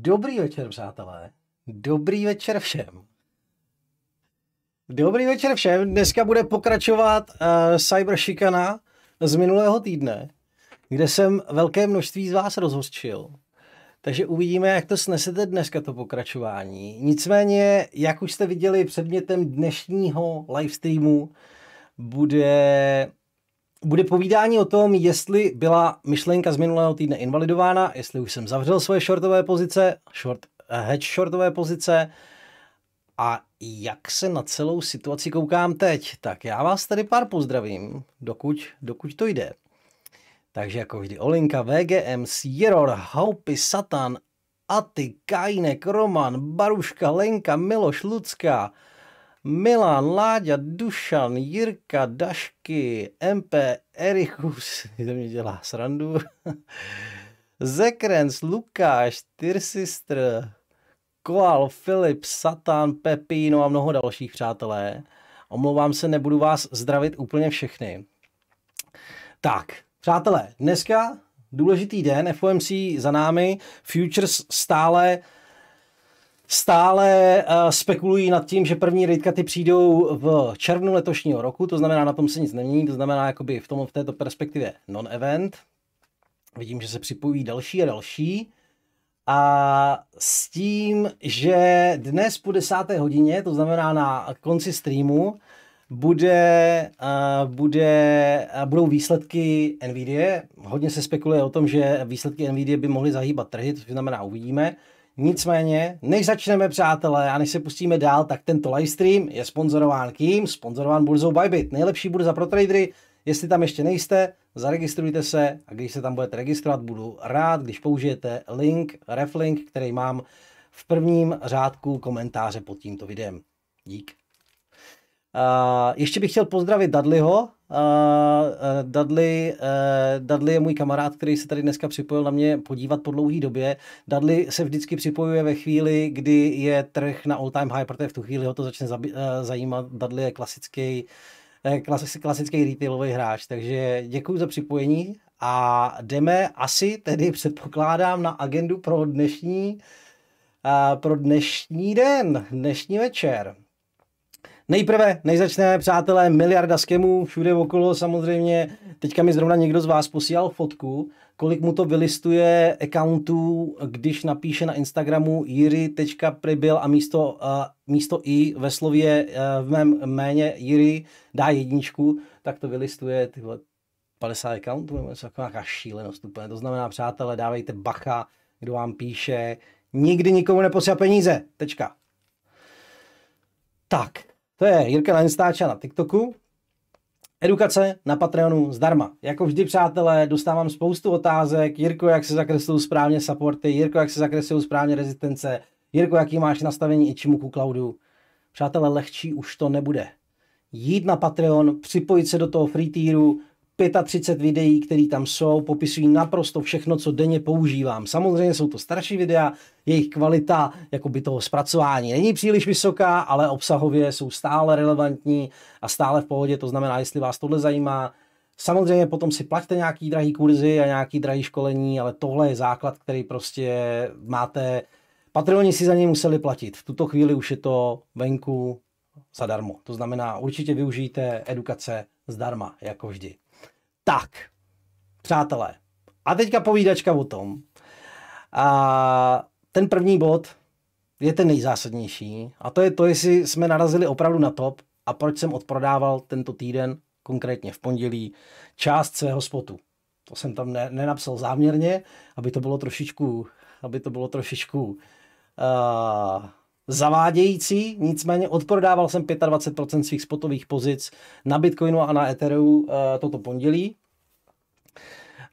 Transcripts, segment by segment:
Dobrý večer, přátelé. Dobrý večer všem. Dobrý večer všem. Dneska bude pokračovat uh, cyber šikana z minulého týdne, kde jsem velké množství z vás rozhořčil. Takže uvidíme, jak to snesete dneska to pokračování. Nicméně, jak už jste viděli, předmětem dnešního livestreamu bude bude povídání o tom, jestli byla myšlenka z minulého týdne invalidována, jestli už jsem zavřel svoje shortové pozice, short, eh, hedge shortové pozice a jak se na celou situaci koukám teď. Tak já vás tady pár pozdravím, dokud, dokud to jde. Takže jako vždy Olinka, VGM, Sieror, Haupy, Satan, Aty, Kajnek, Roman, Baruška, Lenka, Miloš, Lucka, Milan, Láďa, Dušan, Jirka, Dašky, MP, Erichus, to mě dělá srandu, Zekrens, Lukáš, Tyrsistr, Koal, Filip, Satan, Pepino a mnoho dalších přátelé. Omlouvám se, nebudu vás zdravit úplně všechny. Tak, přátelé, dneska důležitý den, FOMC za námi, Futures stále stále eh, spekulují nad tím, že první rejtkaty přijdou v červnu letošního roku, to znamená, na tom se nic nemění, to znamená, jakoby v, tom, v této perspektivě non-event. Vidím, že se připojí další a další. A s tím, že dnes po desáté hodině, to znamená na konci streamu, bude, uh, bude, uh, budou výsledky NVIDIA. Hodně se spekuluje o tom, že výsledky NVIDIA by mohly zahýbat trhy, To znamená uvidíme. Nicméně, než začneme, přátelé, a než se pustíme dál, tak tento livestream je sponzorován kým? Sponzorován burzou Bybit, nejlepší burza pro tradery. Jestli tam ještě nejste, zaregistrujte se a když se tam budete registrovat, budu rád, když použijete link, reflink, který mám v prvním řádku komentáře pod tímto videem. Dík. Eh, ještě bych chtěl pozdravit Dudleyho. Uh, uh, Dudley, uh, Dudley je můj kamarád, který se tady dneska připojil na mě podívat po dlouhé době. Dudley se vždycky připojuje ve chvíli, kdy je trh na all-time high, protože v tu chvíli ho to začne zabi- uh, zajímat. Dudley je klasický, uh, klasický, klasický retailový hráč, takže děkuji za připojení a jdeme asi tedy předpokládám na agendu pro dnešní, uh, pro dnešní den, dnešní večer. Nejprve, než začneme, přátelé, miliarda skemů, všude okolo samozřejmě. Teďka mi zrovna někdo z vás posílal fotku, kolik mu to vylistuje accountů, když napíše na Instagramu jiri.prebil a místo, uh, místo i ve slově uh, v mém jméně jiri dá jedničku, tak to vylistuje tyhle 50 accountů, nebo něco taková nějaká šílenost úplně. To znamená, přátelé, dávejte bacha, kdo vám píše, nikdy nikomu neposílá peníze, tečka. Tak, to je Jirka Lenstáča na TikToku. Edukace na Patreonu zdarma. Jako vždy, přátelé, dostávám spoustu otázek. Jirko, jak se zakreslují správně supporty, Jirko, jak se zakreslují správně rezistence, Jirko, jaký máš nastavení I ku Cloudu. Přátelé, lehčí už to nebude. Jít na Patreon, připojit se do toho free tieru, 35 videí, které tam jsou, popisují naprosto všechno, co denně používám. Samozřejmě jsou to starší videa, jejich kvalita jakoby toho zpracování není příliš vysoká, ale obsahově jsou stále relevantní a stále v pohodě, to znamená, jestli vás tohle zajímá, Samozřejmě potom si plaťte nějaký drahý kurzy a nějaký drahý školení, ale tohle je základ, který prostě máte. Patroni si za něj museli platit. V tuto chvíli už je to venku zadarmo. To znamená, určitě využijte edukace zdarma, jako vždy. Tak, přátelé, a teďka povídačka o tom. A ten první bod je ten nejzásadnější a to je to, jestli jsme narazili opravdu na top a proč jsem odprodával tento týden, konkrétně v pondělí, část svého spotu. To jsem tam ne, nenapsal záměrně, aby to bylo trošičku, aby to bylo trošičku uh, zavádějící, nicméně odprodával jsem 25% svých spotových pozic na Bitcoinu a na Ethereum uh, toto pondělí.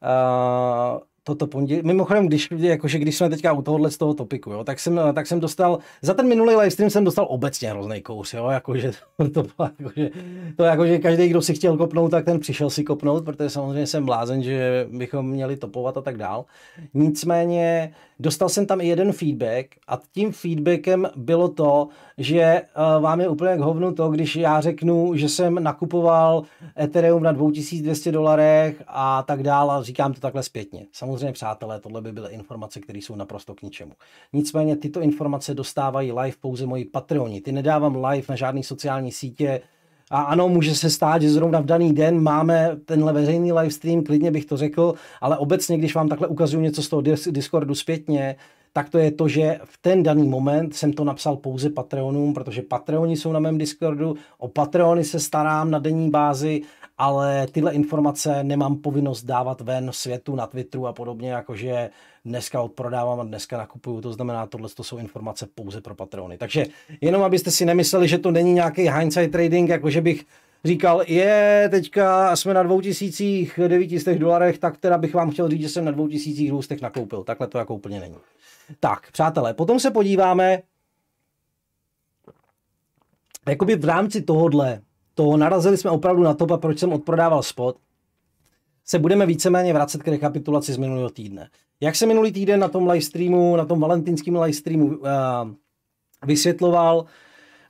Uh, toto pondělí. Mimochodem, když, jakože když jsme teďka u tohohle z toho topiku, jo, tak, jsem, tak jsem dostal, za ten minulý livestream jsem dostal obecně hrozný kous, jo, jakože to, bylo, jakože, to jakože každý, kdo si chtěl kopnout, tak ten přišel si kopnout, protože samozřejmě jsem blázen, že bychom měli topovat a tak dál. Nicméně, Dostal jsem tam i jeden feedback a tím feedbackem bylo to, že eh, vám je úplně k hovnu to, když já řeknu, že jsem nakupoval Ethereum na 2200 dolarech a tak dále říkám to takhle zpětně. Samozřejmě, přátelé, tohle by byly informace, které jsou naprosto k ničemu. Nicméně tyto informace dostávají live pouze moji Patreoni. Ty nedávám live na žádné sociální sítě, a ano, může se stát, že zrovna v daný den máme tenhle veřejný livestream, klidně bych to řekl, ale obecně, když vám takhle ukazuju něco z toho Discordu zpětně, tak to je to, že v ten daný moment jsem to napsal pouze Patreonům, protože Patreoni jsou na mém Discordu, o Patreony se starám na denní bázi, ale tyhle informace nemám povinnost dávat ven světu, na Twitteru a podobně, jakože dneska odprodávám a dneska nakupuju. To znamená, tohle to jsou informace pouze pro patrony. Takže jenom abyste si nemysleli, že to není nějaký hindsight trading, jako že bych říkal, je, teďka jsme na 2900 dolarech, tak teda bych vám chtěl říct, že jsem na 2200 nakoupil. Takhle to jako úplně není. Tak, přátelé, potom se podíváme jakoby v rámci tohodle, to narazili jsme opravdu na to, proč jsem odprodával spot, se budeme víceméně vracet k rekapitulaci z minulého týdne. Jak se minulý týden na tom livestreamu, na tom valentinském livestreamu uh, eh, vysvětloval,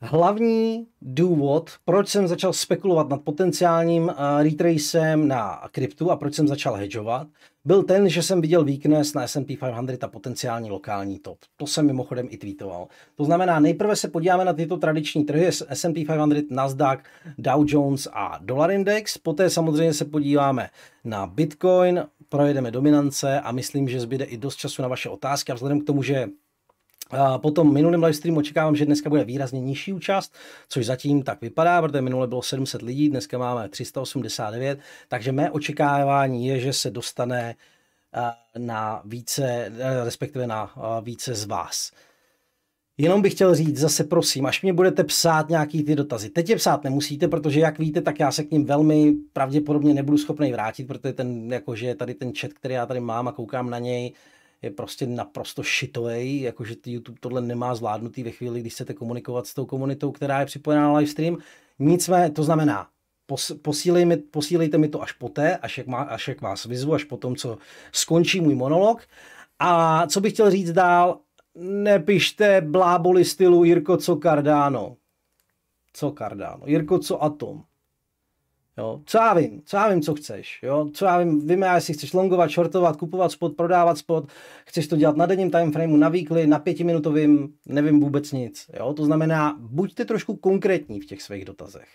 hlavní důvod, proč jsem začal spekulovat nad potenciálním uh, eh, retracem na kryptu a proč jsem začal hedžovat, byl ten, že jsem viděl weakness na S&P 500 a potenciální lokální top. To jsem mimochodem i tweetoval. To znamená, nejprve se podíváme na tyto tradiční trhy S&P 500, Nasdaq, Dow Jones a Dollar Index. Poté samozřejmě se podíváme na Bitcoin, projedeme dominance a myslím, že zbyde i dost času na vaše otázky a vzhledem k tomu, že Potom live streamu očekávám, že dneska bude výrazně nižší účast, což zatím tak vypadá, protože minule bylo 700 lidí, dneska máme 389, takže mé očekávání je, že se dostane eh, na více, eh, respektive na eh, více z vás. Jenom bych chtěl říct, zase prosím, až mě budete psát nějaký ty dotazy. Teď je psát nemusíte, protože jak víte, tak já se k ním velmi pravděpodobně nebudu schopný vrátit, protože ten, jakože tady ten chat, který já tady mám a koukám na něj, uh, je prostě naprosto šitovej, jakože YouTube tohle nemá zvládnutý ve chvíli, když chcete komunikovat s tou komunitou, která je připojená na livestream. Nicméně, to znamená, posílej mi, posílejte mi to až poté, až jak, má, až jak vás vyzvu, až po tom, co skončí můj monolog. A co bych chtěl říct dál, nepište bláboli stylu Jirko co Cardano. Co Cardano? Jirko co Atom. Jo, co já vím, co já vím, co chceš, jo, co já vím, vím já, jestli chceš longovat, shortovat, kupovat spot, prodávat spot, chceš to dělat na denním timeframeu, na weekly, na pětiminutovým, nevím vůbec nic, jo, to znamená, buďte trošku konkrétní v těch svých dotazech,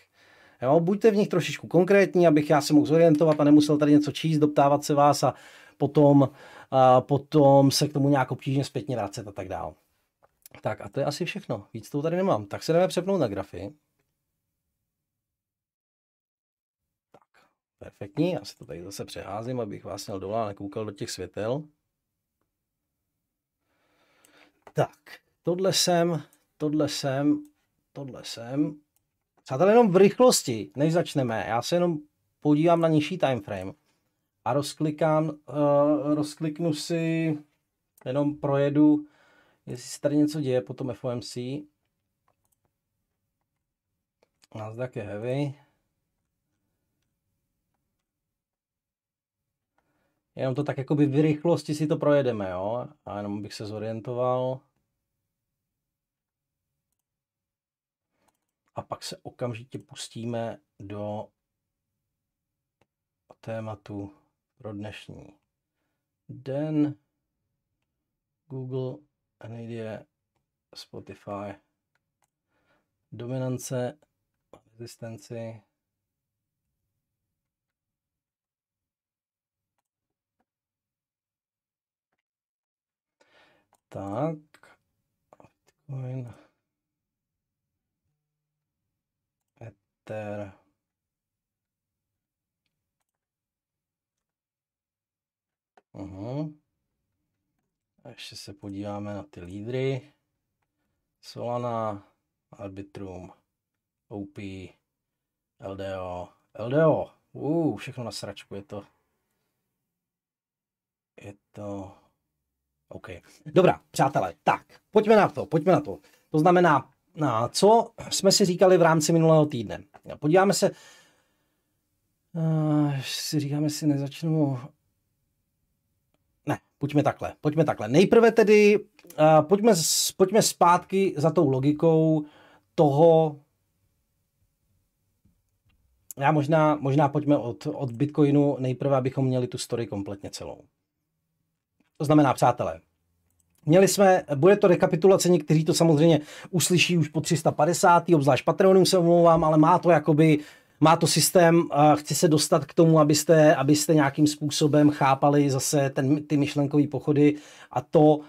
jo, buďte v nich trošičku konkrétní, abych já se mohl zorientovat a nemusel tady něco číst, doptávat se vás a potom, a potom se k tomu nějak obtížně zpětně vracet a tak dál. Tak a to je asi všechno, víc toho tady nemám, tak se jdeme přepnout na grafy. Perfektní, já si to tady zase přeházím, abych vás měl dole a nekoukal do těch světel. Tak, tohle jsem, tohle jsem, tohle jsem. Přátelé, jenom v rychlosti, než začneme, já se jenom podívám na nižší time frame a rozklikám, uh, rozkliknu si, jenom projedu, jestli se tady něco děje po tom FOMC. Nasdaq je heavy. Jenom to tak jakoby v rychlosti si to projedeme, jo? A jenom bych se zorientoval. A pak se okamžitě pustíme do tématu pro dnešní den. Google, NVIDIA, Spotify, dominance, rezistenci, Tak. Bitcoin. Ether. Uhum. A ještě se podíváme na ty lídry. Solana, Arbitrum, OP, LDO, LDO. Uh, všechno na sračku je to. Je to OK. Dobrá, přátelé, tak, pojďme na to, pojďme na to. To znamená, na co jsme si říkali v rámci minulého týdne. Podíváme se, uh, eh, si říkáme si, nezačnu Ne, pojďme takhle, pojďme takhle. Nejprve tedy uh, pojďme, pojďme zpátky za tou logikou toho, já možná, možná pojďme od, od Bitcoinu nejprve, abychom měli tu story kompletně celou. To znamená, přátelé, Měli jsme, bude to rekapitulace, někteří to samozřejmě uslyší už po 350, obzvlášť Patreonům se omlouvám, ale má to jakoby, má to systém, chci se dostat k tomu, abyste, abyste nějakým způsobem chápali zase ten, ty myšlenkové pochody a to, uh,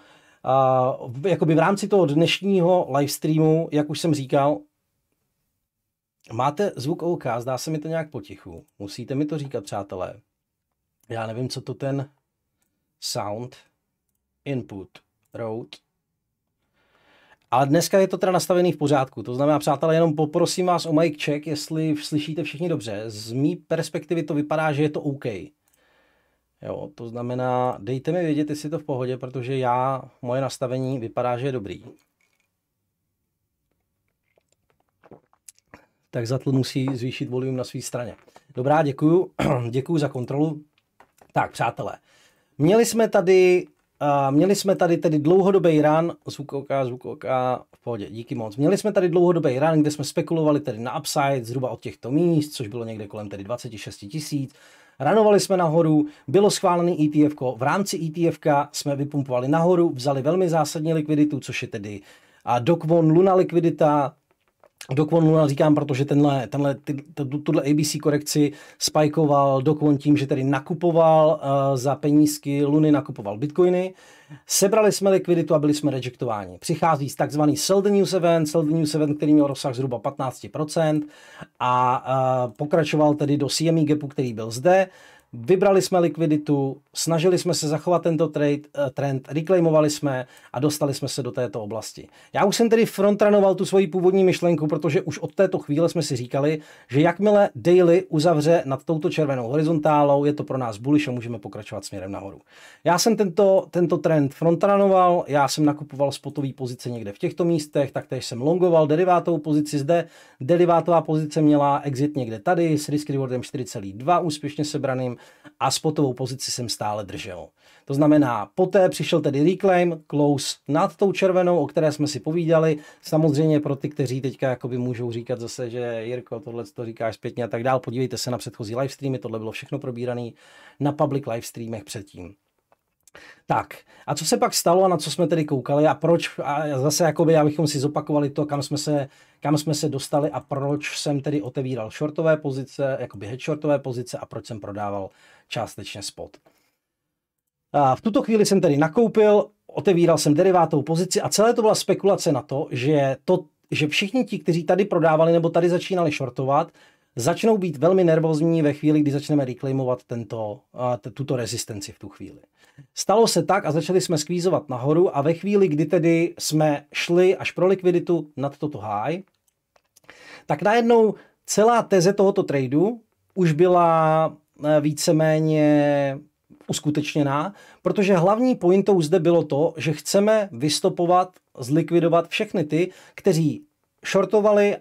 jakoby v rámci toho dnešního livestreamu, jak už jsem říkal, máte zvuk OK, zdá se mi to nějak potichu, musíte mi to říkat, přátelé. Já nevím, co to ten sound, input, road. A dneska je to teda nastavený v pořádku. To znamená, přátelé, jenom poprosím vás o mic check, jestli slyšíte všichni dobře. Z mý perspektivy to vypadá, že je to OK. Jo, to znamená, dejte mi vědět, jestli je to v pohodě, protože já, moje nastavení vypadá, že je dobrý. tak to musí zvýšit volum na své straně. Dobrá, děkuju. děkuju za kontrolu. Tak, přátelé, Měli jsme tady uh, měli jsme tady tedy dlouhodobý run, zvukovka, zvukovka, v pohodě, díky moc. Měli jsme tady dlouhodobý run, kde jsme spekulovali tedy na upside zhruba od těchto míst, což bylo někde kolem tedy 26 tisíc. Ranovali jsme nahoru, bylo schválený ETF, v rámci ETF jsme vypumpovali nahoru, vzali velmi zásadní likviditu, což je tedy a Dokvon Luna likvidita, Dokwon Luna říkám, protože tenhle, tenhle, ty, tuhle ABC korekci spajkoval Dokwon tím, že tedy nakupoval uh, za penízky Luny, nakupoval bitcoiny. Sebrali jsme likviditu a byli jsme rejectováni. Přichází z takzvaný sell the news event, sell the news event, který měl rozsah zhruba 15% a uh, pokračoval tedy do CME gapu, který byl zde. Vybrali jsme likviditu, snažili jsme se zachovat tento trade, eh, trend, reklamovali jsme a dostali jsme se do této oblasti. Já už jsem tedy frontranoval tu svoji původní myšlenku, protože už od této chvíle jsme si říkali, že jakmile daily uzavře nad touto červenou horizontálou, je to pro nás bullish a můžeme pokračovat směrem nahoru. Já jsem tento, tento trend frontranoval, já jsem nakupoval spotové pozice někde v těchto místech, taktéž jsem longoval derivátovou pozici zde, derivátová pozice měla exit někde tady s risk rewardem 4,2 úspěšně sebraným, a spotovou pozici jsem stále držel. To znamená, poté přišel tedy reclaim, close nad tou červenou, o které jsme si povídali. Samozřejmě pro ty, kteří teďka jakoby můžou říkat zase, že Jirko, tohle to říkáš zpětně a tak dál, podívejte se na předchozí livestreamy, tohle bylo všechno probírané na public livestreamech předtím. Tak, a co se pak stalo a na co jsme tedy koukali a proč, a zase jakoby, abychom si zopakovali to, kam jsme se, kam jsme se dostali a proč jsem tedy otevíral shortové pozice, jakoby head shortové pozice a proč jsem prodával částečně spot. A v tuto chvíli jsem tedy nakoupil, otevíral jsem derivátovou pozici a celé to byla spekulace na to, že, to, že všichni ti, kteří tady prodávali nebo tady začínali shortovat, začnou být velmi nervózní ve chvíli, kdy začneme reklamovat tento, tuto rezistenci v tu chvíli. Stalo se tak a začali jsme skvízovat nahoru a ve chvíli, kdy tedy jsme šli až pro likviditu nad toto high, tak najednou celá teze tohoto tradu už byla eh, víceméně uskutečněná, protože hlavní pointou zde bylo to, že chceme vystopovat, zlikvidovat všechny ty, kteří shortovali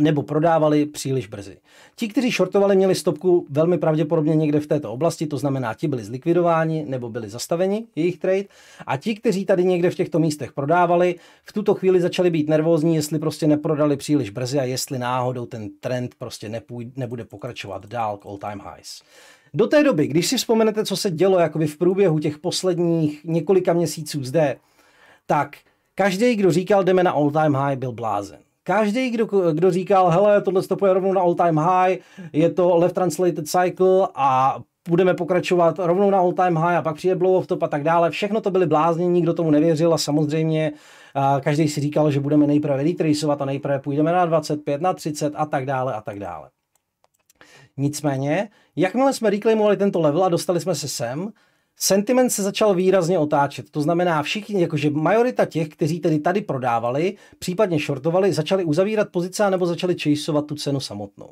nebo prodávali příliš brzy. Ti, kteří shortovali, měli stopku velmi pravděpodobně někde v této oblasti, to znamená, ti byli zlikvidováni nebo byli zastaveni, jejich trade. A ti, kteří tady někde v těchto místech prodávali, v tuto chvíli začali být nervózní, jestli prostě neprodali příliš brzy a jestli náhodou ten trend prostě nepůj, nebude pokračovat dál k all-time highs. Do té doby, když si vzpomenete, co se dělo jakoby v průběhu těch posledních několika měsíců zde, tak každý, kdo říkal, jdeme na all-time high, byl blázen. Každý, kdo, kdo říkal, hele, tohle stopuje rovnou na all-time high, je to left translated cycle a budeme pokračovat rovnou na all-time high a pak přijde blow-off top a tak dále. Všechno to byly bláznění, nikdo tomu nevěřil a samozřejmě každý si říkal, že budeme nejprve retraceovat a nejprve půjdeme na 25, na 30 a tak dále a tak dále. Nicméně, jakmile jsme reclaimovali tento level a dostali jsme se sem, sentiment se začal výrazně otáčet. To znamená, všichni, jakože majorita těch, kteří tedy tady prodávali, případně shortovali, začali uzavírat pozice nebo začali chaseovat tu cenu samotnou.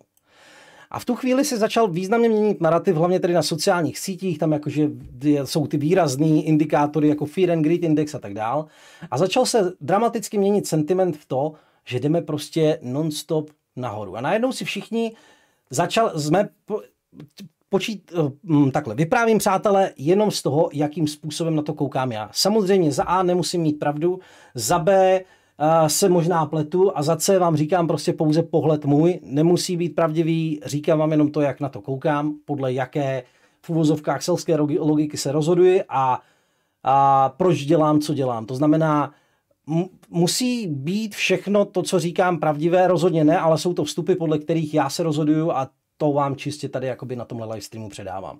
A v tu chvíli se začal významně měnit narrativ, hlavně tedy na sociálních sítích, tam jakože jsou ty výrazný indikátory jako Fear and Greed Index a tak dál. A začal se dramaticky měnit sentiment v to, že jdeme prostě non-stop nahoru. A najednou si všichni začal, jsme, počít, eh, mm, takhle, vyprávím, přátelé, jenom z toho, jakým způsobem na to koukám já. Samozřejmě za A nemusím mít pravdu, za B eh, se možná pletu a za C vám říkám prostě pouze pohled můj, nemusí být pravdivý, říkám vám jenom to, jak na to koukám, podle jaké v uvozovkách selské logiky se rozhoduji a, a proč dělám, co dělám. To znamená, musí být všechno to, co říkám, pravdivé? Rozhodně ne, ale jsou to vstupy, podle kterých já se rozhoduju a to vám čistě tady jakoby na tomhle live streamu předávám.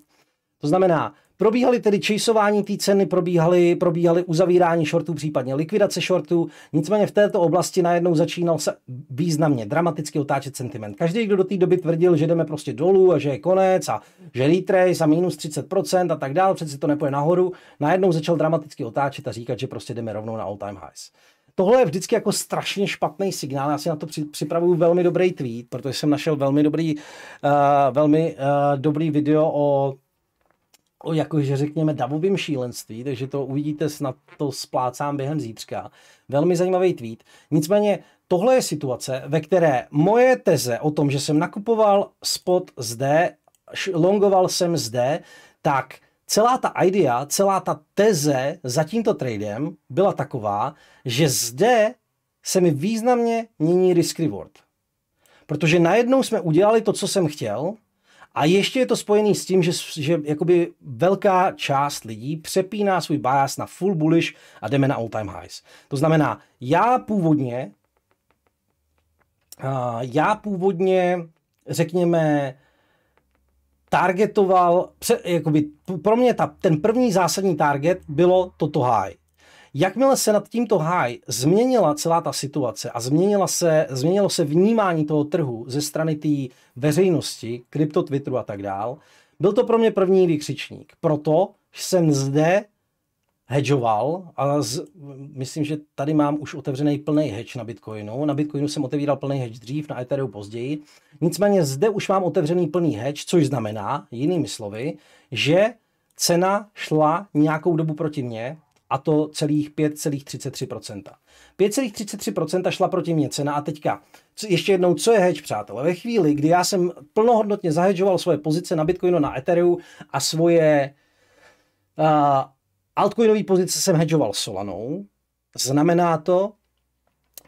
To znamená, probíhaly tedy časování té ceny, probíhaly, probíhaly uzavírání shortů, případně likvidace shortů. Nicméně v této oblasti najednou začínal se významně dramaticky otáčet sentiment. Každý, kdo do té doby tvrdil, že jdeme prostě dolů a že je konec a že retrace a minus 30% a tak dále, přeci to nepoje nahoru, najednou začal dramaticky otáčet a říkat, že prostě jdeme rovnou na all time highs tohle je vždycky jako strašně špatný signál. Já si na to připravuju velmi dobrý tweet, protože jsem našel velmi dobrý, uh, velmi uh, dobrý video o o jakože řekněme davovým šílenství, takže to uvidíte snad to splácám během zítřka. Velmi zajímavý tweet. Nicméně tohle je situace, ve které moje teze o tom, že jsem nakupoval spot zde, longoval jsem zde, tak celá ta idea, celá ta teze za tímto tradem byla taková, že zde se mi významně mění risk reward. Protože najednou jsme udělali to, co jsem chtěl, a ještě je to spojený s tím, že, že jakoby velká část lidí přepíná svůj bias na full bullish a jdeme na all time highs. To znamená, já původně, já původně, řekněme, targetoval, pře, jakoby, pro mě ta, ten první zásadní target bylo toto high. Jakmile se nad tímto high změnila celá ta situace a změnila se, změnilo se vnímání toho trhu ze strany té veřejnosti, krypto Twitteru a tak dál, byl to pro mě první vykřičník. Proto jsem zde hedžoval a z, myslím, že tady mám už otevřený plný hedge na Bitcoinu. Na Bitcoinu jsem otevíral plný hedge dřív, na Ethereum později. Nicméně zde už mám otevřený plný hedge, což znamená, jinými slovy, že cena šla nějakou dobu proti mně, a to celých 5,33%. 5,33% šla proti mě cena a teďka ještě jednou, co je hedge, přátelé? Ve chvíli, kdy já jsem plnohodnotně zahedžoval svoje pozice na Bitcoinu, na Ethereum a svoje Altcoinové pozice jsem hedžoval Solanou. Znamená to,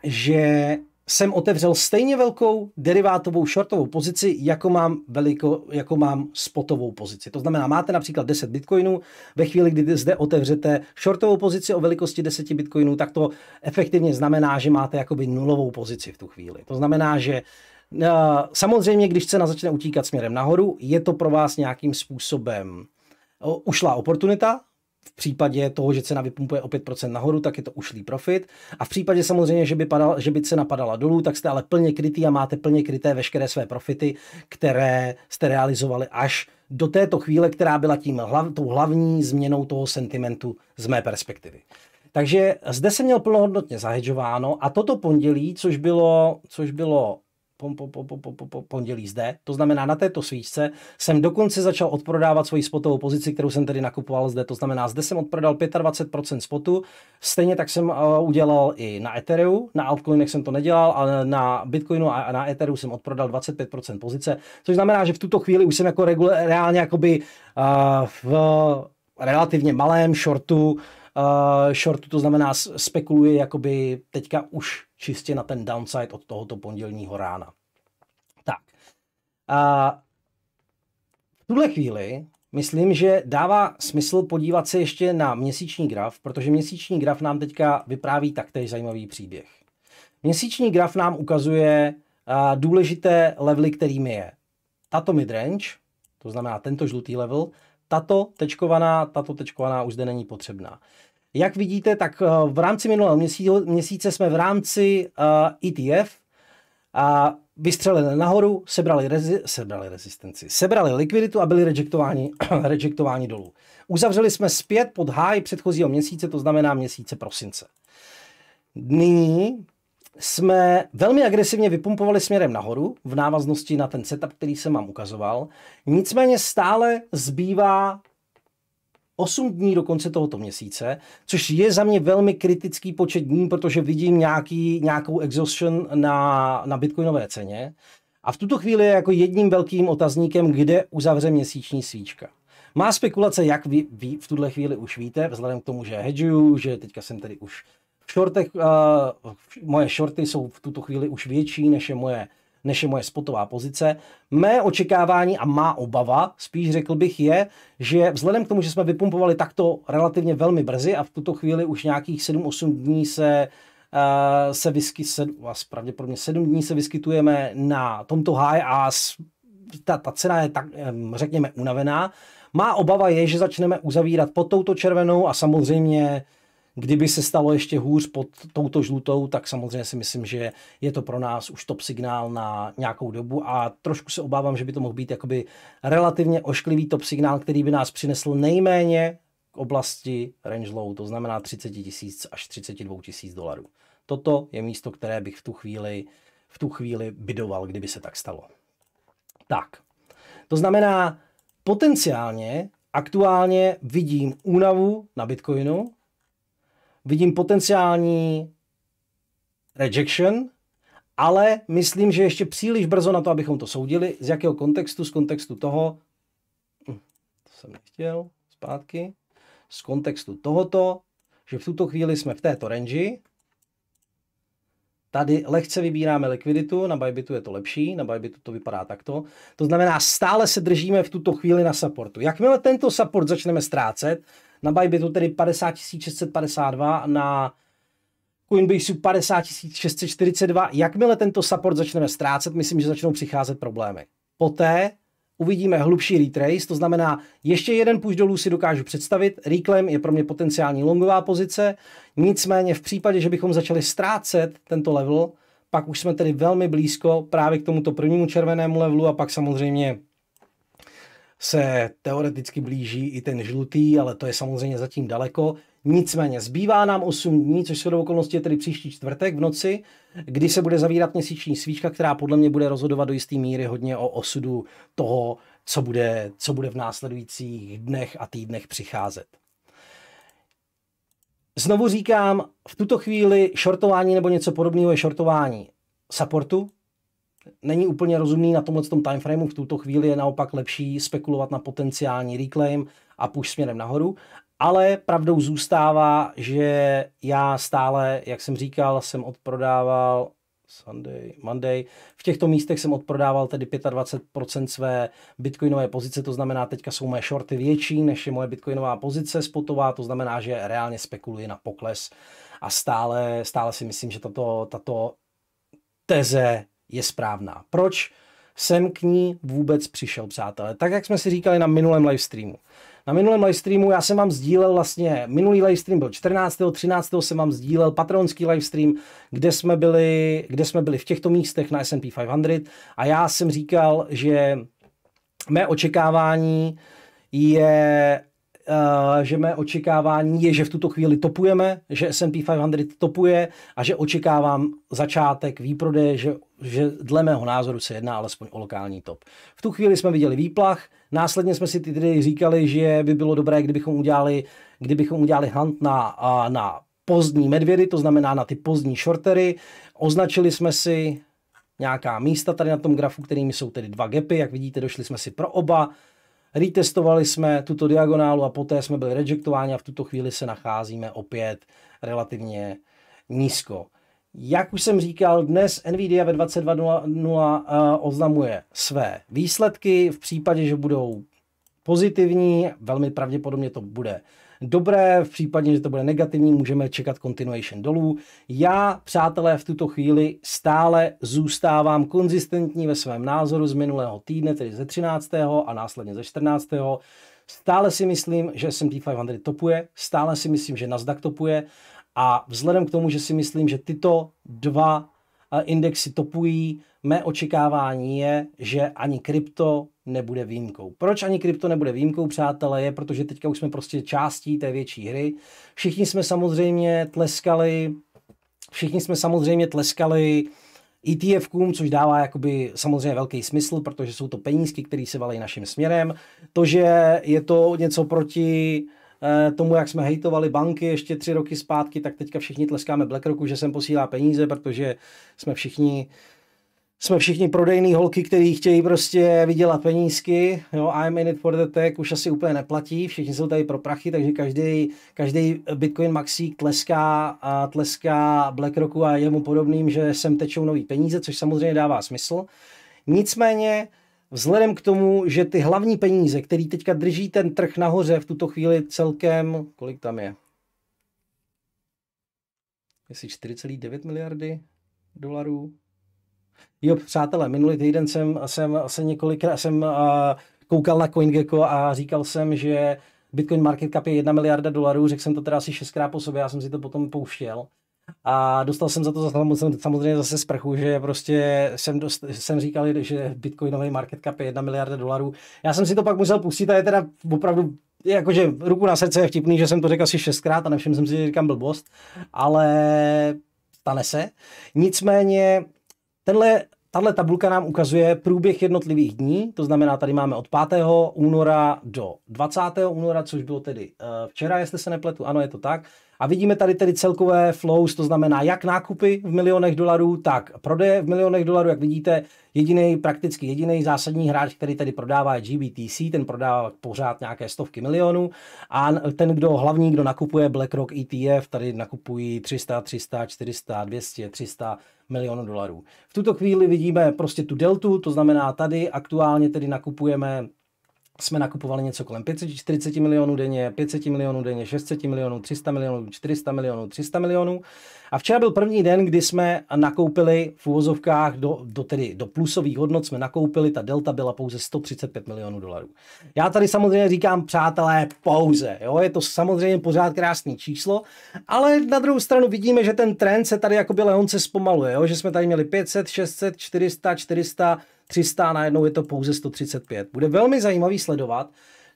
že jsem otevřel stejně velkou derivátovou shortovou pozici, jako mám, veliko, jako mám spotovou pozici. To znamená, máte například 10 bitcoinů, ve chvíli, kdy zde otevřete shortovou pozici o velikosti 10 bitcoinů, tak to efektivně znamená, že máte jakoby nulovou pozici v tu chvíli. To znamená, že eh, samozřejmě, když cena začne utíkat směrem nahoru, je to pro vás nějakým způsobem ušlá oportunita, v případě toho, že cena vypumpuje o 5% nahoru, tak je to ušlý profit. A v případě samozřejmě, že by, padal, že by cena padala dolů, tak jste ale plně krytý a máte plně kryté veškeré své profity, které jste realizovali až do této chvíle, která byla tím hlav, tou hlavní změnou toho sentimentu z mé perspektivy. Takže zde se měl plnohodnotně zahedžováno a toto pondělí, což bylo, což bylo pom, pom, pom, pom, pom, pom, pom, pondělí zde. To znamená, na této svíčce jsem dokonce začal odprodávat svoji spotovou pozici, kterou jsem tedy nakupoval zde. To znamená, zde jsem odprodal 25% spotu. Stejně tak jsem eh, udělal i na Ethereu. Na altcoinech jsem to nedělal, ale na Bitcoinu a na Ethereu jsem odprodal 25% pozice. Což znamená, že v tuto chvíli už jsem jako regul, reálně jakoby uh, v relativně malém shortu uh, shortu, to znamená spekuluje jakoby teďka už čistě na ten downside od tohoto pondělního rána. Tak. Uh, v tuhle chvíli myslím, že dává smysl podívat se ještě na měsíční graf, protože měsíční graf nám teďka vypráví taktéž zajímavý příběh. Měsíční graf nám ukazuje uh, důležité levely, kterými je tato midrange, to znamená tento žlutý level, tato tečkovaná, tato tečkovaná už zde není potřebná. Jak vidíte, tak eh, v rámci minulého měsíce jsme v rámci ETF eh, e a vystřelili nahoru, sebrali, rezi, sebrali rezistenci, sebrali likviditu a byli rejektováni, rejektováni dolů. Uzavřeli jsme zpět pod háj předchozího měsíce, to znamená měsíce prosince. Nyní jsme velmi agresivně vypumpovali směrem nahoru v návaznosti na ten setup, který jsem vám ukazoval. Nicméně stále zbývá 8 dní do konce tohoto měsíce, což je za mě velmi kritický počet dní, protože vidím nějaký, nějakou exhaustion na, na bitcoinové ceně. A v tuto chvíli je jako jedním velkým otazníkem, kde uzavře měsíční svíčka. Má spekulace, jak vy, vy v tuhle chvíli už víte, vzhledem k tomu, že hedžuju, že teďka jsem tady už v šortech, uh, eh, moje šorty jsou v tuto chvíli už větší, než je moje než je moje spotová pozice. Mé očekávání a má obava, spíš řekl bych, je, že vzhledem k tomu, že jsme vypumpovali takto relativně velmi brzy a v tuto chvíli už nějakých 7-8 dní se uh, se vysky, se, pravděpodobně 7 dní se vyskytujeme na tomto high a ta, ta cena je tak, eh, řekněme, unavená. Má obava je, že začneme uzavírat pod touto červenou a samozřejmě Kdyby se stalo ještě hůř pod touto žlutou, tak samozřejmě si myslím, že je to pro nás už top signál na nějakou dobu a trošku se obávám, že by to mohl být jakoby relativně ošklivý top signál, který by nás přinesl nejméně k oblasti range low, to znamená 30 tisíc až 32 tisíc dolarů. Toto je místo, které bych v tu chvíli, v tu chvíli bidoval, kdyby se tak stalo. Tak, to znamená, potenciálně aktuálně vidím únavu na Bitcoinu, vidím potenciální rejection, ale myslím, že ještě příliš brzo na to, abychom to soudili. Z jakého kontextu? Z kontextu toho, hm, to jsem nechtěl, zpátky, z kontextu tohoto, že v tuto chvíli jsme v této range, Tady lehce vybíráme likviditu, na Bybitu je to lepší, na Bybitu to vypadá takto. To znamená, stále se držíme v tuto chvíli na supportu. Jakmile tento support začneme ztrácet, na Bybitu tedy 50 652, na Coinbaseu 50 642, jakmile tento support začneme ztrácet, myslím, že začnou přicházet problémy. Poté uvidíme hlubší retrace, to znamená ještě jeden push dolů si dokážu představit, reclaim je pro mě potenciální longová pozice, nicméně v případě, že bychom začali ztrácet tento level, pak už jsme tedy velmi blízko právě k tomuto prvnímu červenému levelu a pak samozřejmě se teoreticky blíží i ten žlutý, ale to je samozřejmě zatím daleko. Nicméně zbývá nám 8 dní, což se do okolnosti je tedy příští čtvrtek v noci, kdy se bude zavírat měsíční svíčka, která podle mě bude rozhodovat do jisté míry hodně o osudu toho, co bude, co bude v následujících dnech a týdnech přicházet. Znovu říkám, v tuto chvíli shortování nebo něco podobného je shortování supportu. Není úplně rozumný na tomhle tom frameu. v tuto chvíli je naopak lepší spekulovat na potenciální reclaim a push směrem nahoru. Ale pravdou zůstává, že já stále, jak jsem říkal, jsem odprodával Sunday, Monday. V těchto místech jsem odprodával tedy 25% své bitcoinové pozice, to znamená, teďka jsou moje shorty větší, než je moje bitcoinová pozice spotová, to znamená, že reálně spekuluji na pokles a stále, stále si myslím, že tato, tato teze je správná. Proč jsem k ní vůbec přišel, přátelé? Tak, jak jsme si říkali na minulém livestreamu. Na minulém livestreamu já jsem vám sdílel vlastně, minulý livestream byl 14. 13. jsem vám sdílel patronský livestream, kde jsme byli, kde jsme byli v těchto místech na S&P 500 a já jsem říkal, že mé očekávání je Uh, že mé očekávání je, že v tuto chvíli topujeme, že S&P 500 topuje a že očekávám začátek výprodeje, že, že dle mého názoru se jedná alespoň o lokální top. V tu chvíli jsme viděli výplach, Následně jsme si tedy říkali, že by bylo dobré, kdybychom udělali, kdybychom udělali hunt na, na pozdní medvědy, to znamená na ty pozdní shortery. Označili jsme si nějaká místa tady na tom grafu, kterými jsou tedy dva gapy, jak vidíte, došli jsme si pro oba. Retestovali jsme tuto diagonálu a poté jsme byli rejectováni a v tuto chvíli se nacházíme opět relativně nízko. Jak už jsem říkal, dnes Nvidia ve 22.00 eh, oznamuje své výsledky. V případě, že budou pozitivní, velmi pravděpodobně to bude dobré, v případě, že to bude negativní, můžeme čekat continuation dolů. Já, přátelé, v tuto chvíli stále zůstávám konzistentní ve svém názoru z minulého týdne, tedy ze 13. a následně ze 14. Stále si myslím, že S&P 500 topuje, stále si myslím, že Nasdaq topuje a vzhledem k tomu, že si myslím, že tyto dva eh, indexy topují, mé očekávání je, že ani krypto nebude výjimkou. Proč ani krypto nebude výjimkou, přátelé, je, protože teďka už jsme prostě částí té větší hry. Všichni jsme samozřejmě tleskali, všichni jsme samozřejmě tleskali ETFkům, což dává jakoby samozřejmě velký smysl, protože jsou to penízky, které se valí naším směrem. To, že je to něco proti Eh, tomu, jak jsme hejtovali banky ještě tři roky zpátky, tak teďka všichni tleskáme BlackRocku, že sem posílá peníze, protože jsme všichni jsme všichni prodejní holky, který chtějí prostě vydělat penízky. Jo, I'm in it for the tech už asi úplně neplatí, všichni jsou tady pro prachy, takže každý, každý Bitcoin Maxi tleská, a tleská BlackRocku a jemu podobným, že sem tečou nový peníze, což samozřejmě dává smysl. Nicméně Vzhledem k tomu, že ty hlavní peníze, který teďka drží ten trh nahoře, v tuto chvíli celkem, kolik tam je? Jestli 4,9 miliardy dolarů? Jo, přátelé, minulý týden jsem, jsem, jsem několikrát jsem, uh, koukal na CoinGecko a říkal jsem, že Bitcoin Market Cap je 1 miliarda dolarů, řekl jsem to teda asi šestkrát po sobě, já jsem si to potom pouštěl. A dostal jsem za to samozřejmě zase z prchu, že prostě jsem, dost, jsem říkal, že bitcoinový market cap je 1 miliarda dolarů. Já jsem si to pak musel pustit a je teda opravdu jakože ruku na srdce je vtipný, že jsem to řekl asi šestkrát a nevšiml jsem si, že říkám blbost, ale stane se. Nicméně tenhle Tahle tabulka nám ukazuje průběh jednotlivých dní, to znamená, tady máme od 5. února do 20. února, což bylo tedy eh, včera, jestli se nepletu, ano, je to tak. A vidíme tady tedy celkové flows, to znamená jak nákupy v milionech dolarů, tak prodeje v milionech dolarů. Jak vidíte, jediný, prakticky jediný zásadní hráč, který tedy prodává je GBTC, ten prodává pořád nějaké stovky milionů. A ten, kdo hlavní, kdo nakupuje BlackRock ETF, tady nakupují 300, 300, 400, 200, 300 milionů dolarů. V tuto chvíli vidíme prostě tu deltu, to znamená tady aktuálně tedy nakupujeme jsme nakupovali něco kolem 540 milionů denně, 500 milionů denně, 600 milionů, 300 milionů, 400 milionů, 300 milionů. A včera byl první den, kdy jsme nakoupili v úvozovkách do, do, tedy do plusových hodnot, jsme nakoupili, ta delta byla pouze 135 milionů dolarů. Já tady samozřejmě říkám, přátelé, pouze. Jo? Je to samozřejmě pořád krásné číslo, ale na druhou stranu vidíme, že ten trend se tady jako by lehonce zpomaluje, jo? že jsme tady měli 500, 600, 400, 400, 300 a najednou je to pouze 135. Bude velmi zajímavý sledovat,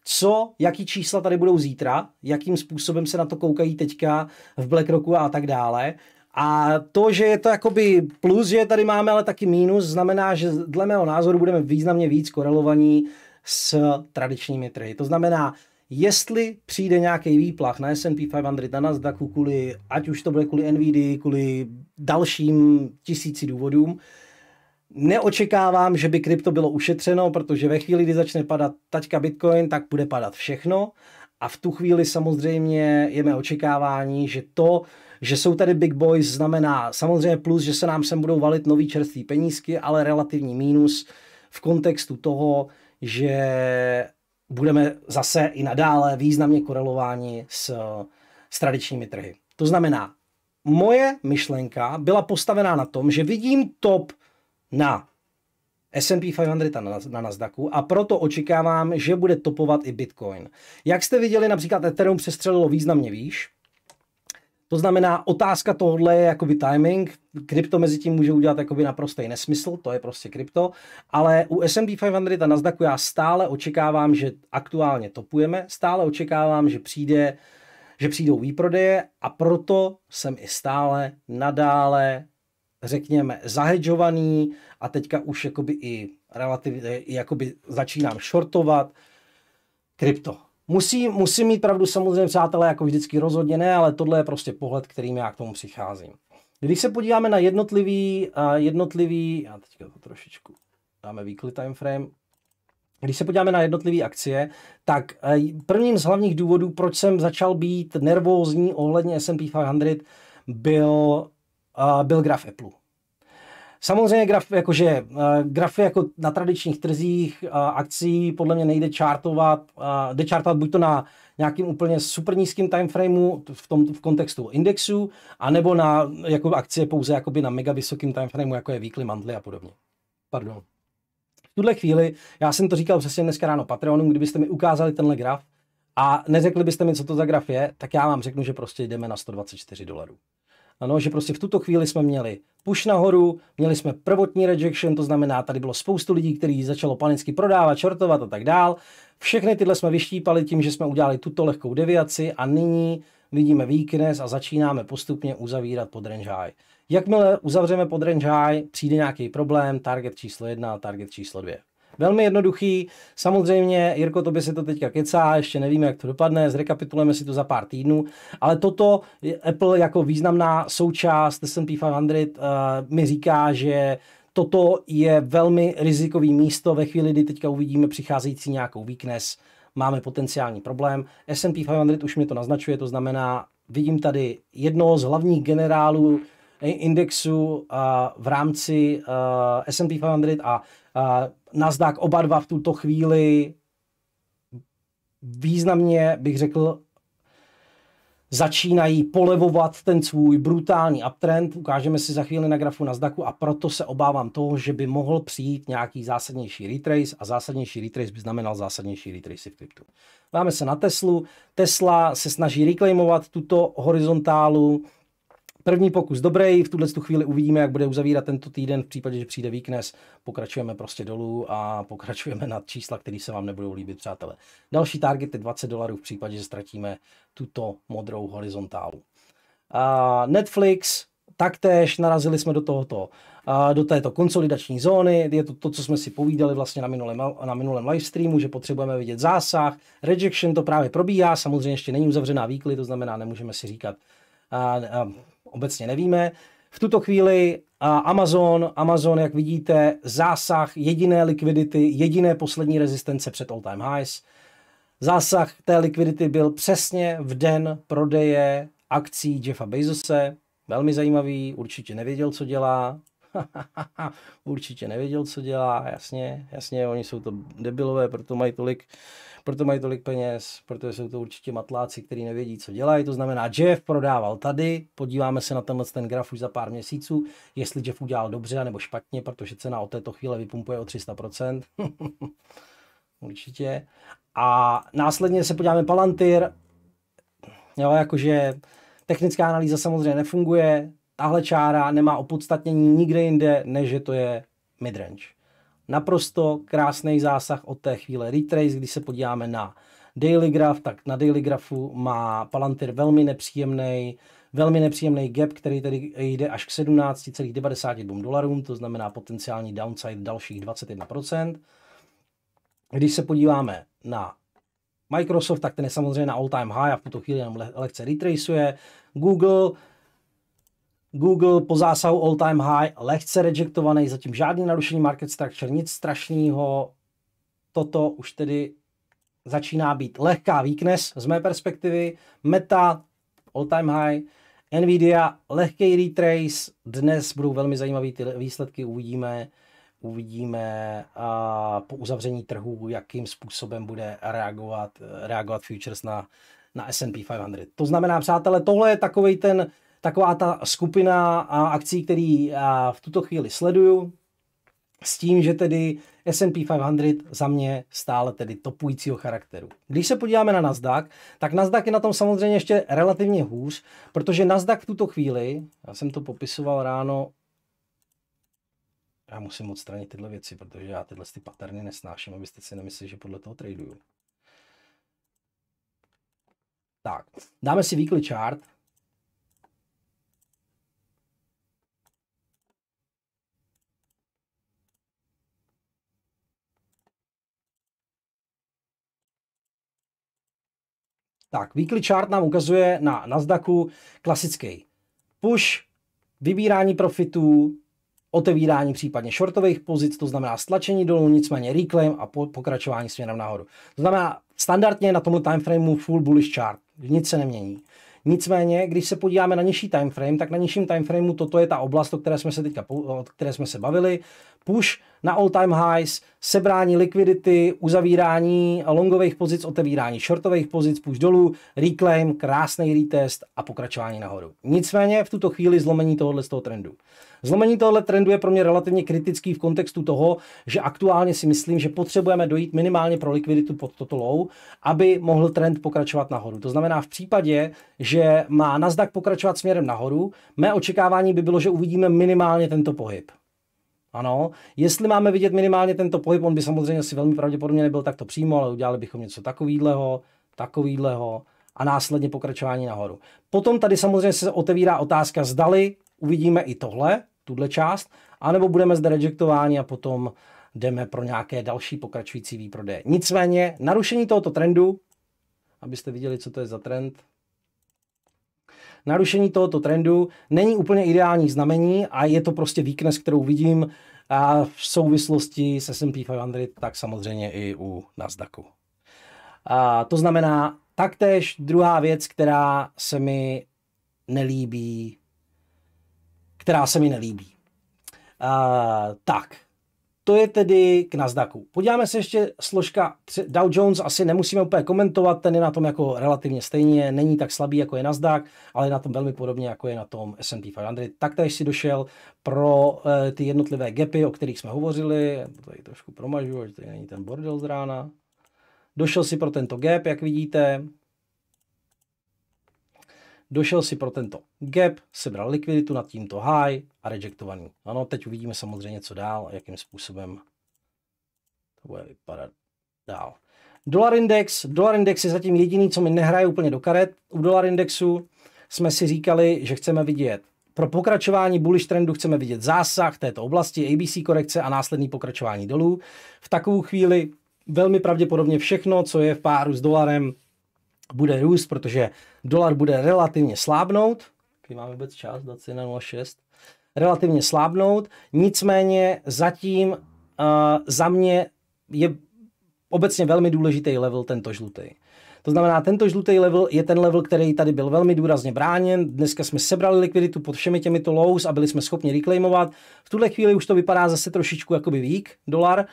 co, jaký čísla tady budou zítra, jakým způsobem se na to koukají teďka v BlackRocku a tak dále. A to, že je to jakoby plus, že tady máme ale taky mínus, znamená, že dle mého názoru budeme významně víc korelovaní s tradičními trhy. To znamená, jestli přijde nějaký výplach na S&P 500, na Nasdaqu, kvůli, ať už to bude kvůli NVD, kvůli dalším tisíci důvodům, Neočekávám, že by krypto bylo ušetřeno, protože ve chvíli, kdy začne padat taťka Bitcoin, tak bude padat všechno. A v tu chvíli samozřejmě je mé očekávání, že to, že jsou tady big boys, znamená samozřejmě plus, že se nám sem budou valit nový čerstvý penízky, ale relativní mínus v kontextu toho, že budeme zase i nadále významně korelováni s, s tradičními trhy. To znamená, moje myšlenka byla postavená na tom, že vidím top na S&P 500 a na, na Nasdaqu a proto očekávám, že bude topovat i Bitcoin. Jak jste viděli, například Ethereum přestřelilo významně výš, to znamená, otázka tohle je jakoby timing. Krypto mezi tím může udělat jakoby naprostý nesmysl, to je prostě krypto, ale u S&P 500 a Nasdaqu já stále očekávám, že aktuálně topujeme, stále očekávám, že přijde že přijdou výprodeje a proto jsem i stále nadále řekněme, zahedžovaný a teďka už jakoby i relativně, jakoby začínám shortovat krypto. Musí, musí mít pravdu samozřejmě přátelé, jako vždycky rozhodně ne, ale tohle je prostě pohled, kterým já k tomu přicházím. Když se podíváme na jednotlivý, eh, jednotlivý, já teďka to trošičku dáme weekly time frame, když se podíváme na jednotlivé akcie, tak eh, prvním z hlavních důvodů, proč jsem začal být nervózní ohledně S&P 500, byl byl graf Apple. Samozřejmě graf, jakože, eh, grafy jako na tradičních trzích akcí podle mě nejde čartovat, eh, jde čartovat buď to na nějakým úplně super nízkým timeframeu v, tom, v kontextu indexu, anebo na jako akcie pouze jakoby na mega vysokým timeframeu, jako je weekly, monthly a podobně. Pardon. V tuhle chvíli, já jsem to říkal přesně dneska ráno Patreonu, kdybyste mi ukázali tenhle graf a neřekli byste mi, co to za graf je, tak já vám řeknu, že prostě jdeme na 124 dolarů. Ano, že prostě v tuto chvíli jsme měli push nahoru, měli jsme prvotní rejection, to znamená, tady bylo spoustu lidí, kteří začalo panicky prodávat, čortovat a tak dál. Všechny tyhle jsme vyštípali tím, že jsme udělali tuto lehkou deviaci a nyní vidíme weakness a začínáme postupně uzavírat pod range high. Jakmile uzavřeme pod range high, přijde nějaký problém, target číslo 1 a target číslo 2. Velmi jednoduchý. Samozřejmě, Jirko, to by si to teďka kecá, ještě nevíme, jak to dopadne, zrekapitulujeme si to za pár týdnů, ale toto Apple jako významná součást S&P 500 uh, mi říká, že toto je velmi rizikový místo ve chvíli, kdy teďka uvidíme přicházející nějakou weakness, máme potenciální problém. S&P 500 už mě to naznačuje, to znamená, vidím tady jednoho z hlavních generálů indexu uh, v rámci uh, S&P 500 a uh, Nasdaq oba dva v tuto chvíli významně, bych řekl, začínají polevovat ten svůj brutální uptrend. Ukážeme si za chvíli na grafu Nasdaqu a proto se obávám toho, že by mohl přijít nějaký zásadnější retrace a zásadnější retrace by znamenal zásadnější retrace v kryptu. Dáme se na Teslu. Tesla se snaží reklamovat tuto horizontálu První pokus dobrý, v tuhle tu chvíli uvidíme, jak bude uzavírat tento týden. V případě, že přijde víknes. pokračujeme prostě dolů a pokračujeme na čísla, které se vám nebudou líbit, přátelé. Další target je 20 dolarů v případě, že ztratíme tuto modrou horizontálu. A Netflix, taktéž narazili jsme do tohoto, do této konsolidační zóny. Je to to, co jsme si povídali vlastně na minulém, na minulém livestreamu, že potřebujeme vidět zásah. Rejection to právě probíhá, samozřejmě ještě není uzavřená výkly, to znamená, nemůžeme si říkat, a, a, obecně nevíme. V tuto chvíli Amazon, Amazon, jak vidíte, zásah jediné likvidity, jediné poslední rezistence před all time highs. Zásah té likvidity byl přesně v den prodeje akcí Jeffa Bezose. Velmi zajímavý, určitě nevěděl, co dělá. určitě nevěděl, co dělá, jasně, jasně, oni jsou to debilové, proto mají tolik uh, proto mají tolik peněz, protože jsou to určitě matláci, kteří nevědí, co dělají. To znamená, Jeff prodával tady, podíváme se na tenhle ten graf už za pár měsíců, jestli Jeff udělal dobře nebo špatně, protože cena od této chvíle vypumpuje o 300%. určitě. A následně se podíváme Palantir, jo, jakože technická analýza samozřejmě nefunguje, tahle čára nemá opodstatnění nikde jinde, než že to je midrange. Naprosto krásný zásah od té chvíle retrace, když se podíváme na daily graph, tak na daily grafu má Palantir velmi nepříjemný velmi nepříjemný gap, který tedy jde až k 17,92 dolarům, to znamená potenciální downside dalších 21%. Když se podíváme na Microsoft, tak ten je samozřejmě na all-time high a v tuto chvíli jenom lehce retraceuje. Google Google po zásahu all time high lehce rejectovaný, zatím žádný narušení market structure, nic strašného. Toto už tedy začíná být lehká weakness z mé perspektivy. Meta all time high, Nvidia lehký retrace, dnes budou velmi zajímavé ty výsledky, uvidíme uvidíme a po uzavření trhu, jakým způsobem bude reagovat, reagovat futures na, na S&P 500. To znamená, přátelé, tohle je takový ten taková ta skupina akcí, který v tuto chvíli sleduju, s tím, že tedy S&P 500 za mě stále tedy topujícího charakteru. Když se podíváme na Nasdaq, tak Nasdaq je na tom samozřejmě ještě relativně hůř, protože Nasdaq v tuto chvíli, já jsem to popisoval ráno, já musím odstranit tyhle věci, protože já tyhle ty paterny nesnáším, abyste si nemysleli, že podle toho traduju. Tak, dáme si weekly chart, Tak, weekly chart nám ukazuje na Nasdaqu klasický push, vybírání profitů, otevírání případně shortových pozic, to znamená stlačení dolů, nicméně reclaim a po, pokračování směrem nahoru. To znamená standardně na tomhle timeframeu full bullish chart, nic se nemění. Nicméně, když se podíváme na nižší timeframe, tak na nižším frameu toto je ta oblast, o které jsme se teďka, o které jsme se bavili. Push na all-time highs, sebrání likvidity, uzavírání longových pozic, otevírání shortových pozic, push dolů, reclaim, krásný retest a pokračování nahoru. Nicméně v tuto chvíli zlomení tohohle z toho trendu. Zlomení tohle trendu je pro mě relativně kritický v kontextu toho, že aktuálně si myslím, že potřebujeme dojít minimálně pro likviditu pod toto low, aby mohl trend pokračovat nahoru. To znamená v případě, že má Nasdaq pokračovat směrem nahoru, mé očekávání by bylo, že uvidíme minimálně tento pohyb. Ano, jestli máme vidět minimálně tento pohyb, on by samozřejmě si velmi pravděpodobně nebyl takto přímo, ale udělali bychom něco takovýhleho, takovýhleho a následně pokračování nahoru. Potom tady samozřejmě se otevírá otázka, zdali uvidíme i tohle, tuhle část, anebo budeme zde rejectováni a potom jdeme pro nějaké další pokračující výprodeje. Nicméně narušení tohoto trendu, abyste viděli, co to je za trend, narušení tohoto trendu není úplně ideální znamení a je to prostě výknes, kterou vidím a v souvislosti s S&P 500, tak samozřejmě i u Nasdaqu. A to znamená, taktéž druhá věc, která se mi nelíbí která se mi nelíbí. Uh, tak, to je tedy k Nasdaqu. Podíváme se ještě složka Dow Jones, asi nemusíme úplně komentovat, ten je na tom jako relativně stejně, není tak slabý jako je Nasdaq, ale je na tom velmi podobně jako je na tom S&P 500. Tak tady si došel pro uh, ty jednotlivé gapy, o kterých jsme hovořili, tady trošku promažu, že tady není ten bordel z rána. Došel si pro tento gap, jak vidíte, došel si pro tento gap, sebral likviditu nad tímto high a rejectovaný. Ano, teď uvidíme samozřejmě, co dál a jakým způsobem to bude vypadat dál. Dolar index. Dolar index je zatím jediný, co mi nehraje úplně do karet. U dolar indexu jsme si říkali, že chceme vidět pro pokračování bullish trendu chceme vidět zásah této oblasti, ABC korekce a následný pokračování dolů. V takovou chvíli velmi pravděpodobně všechno, co je v páru s dolarem, bude růst, protože dolar bude relativně slábnout. Když máme vůbec čas, dát si na 0,6. Relativně slábnout, nicméně zatím uh, za mě je obecně velmi důležitý level tento žlutý. To znamená, tento žlutý level je ten level, který tady byl velmi důrazně bráněn. Dneska jsme sebrali likviditu pod všemi těmito lows a byli jsme schopni reclaimovat. V tuhle chvíli už to vypadá zase trošičku jako by vík dolar.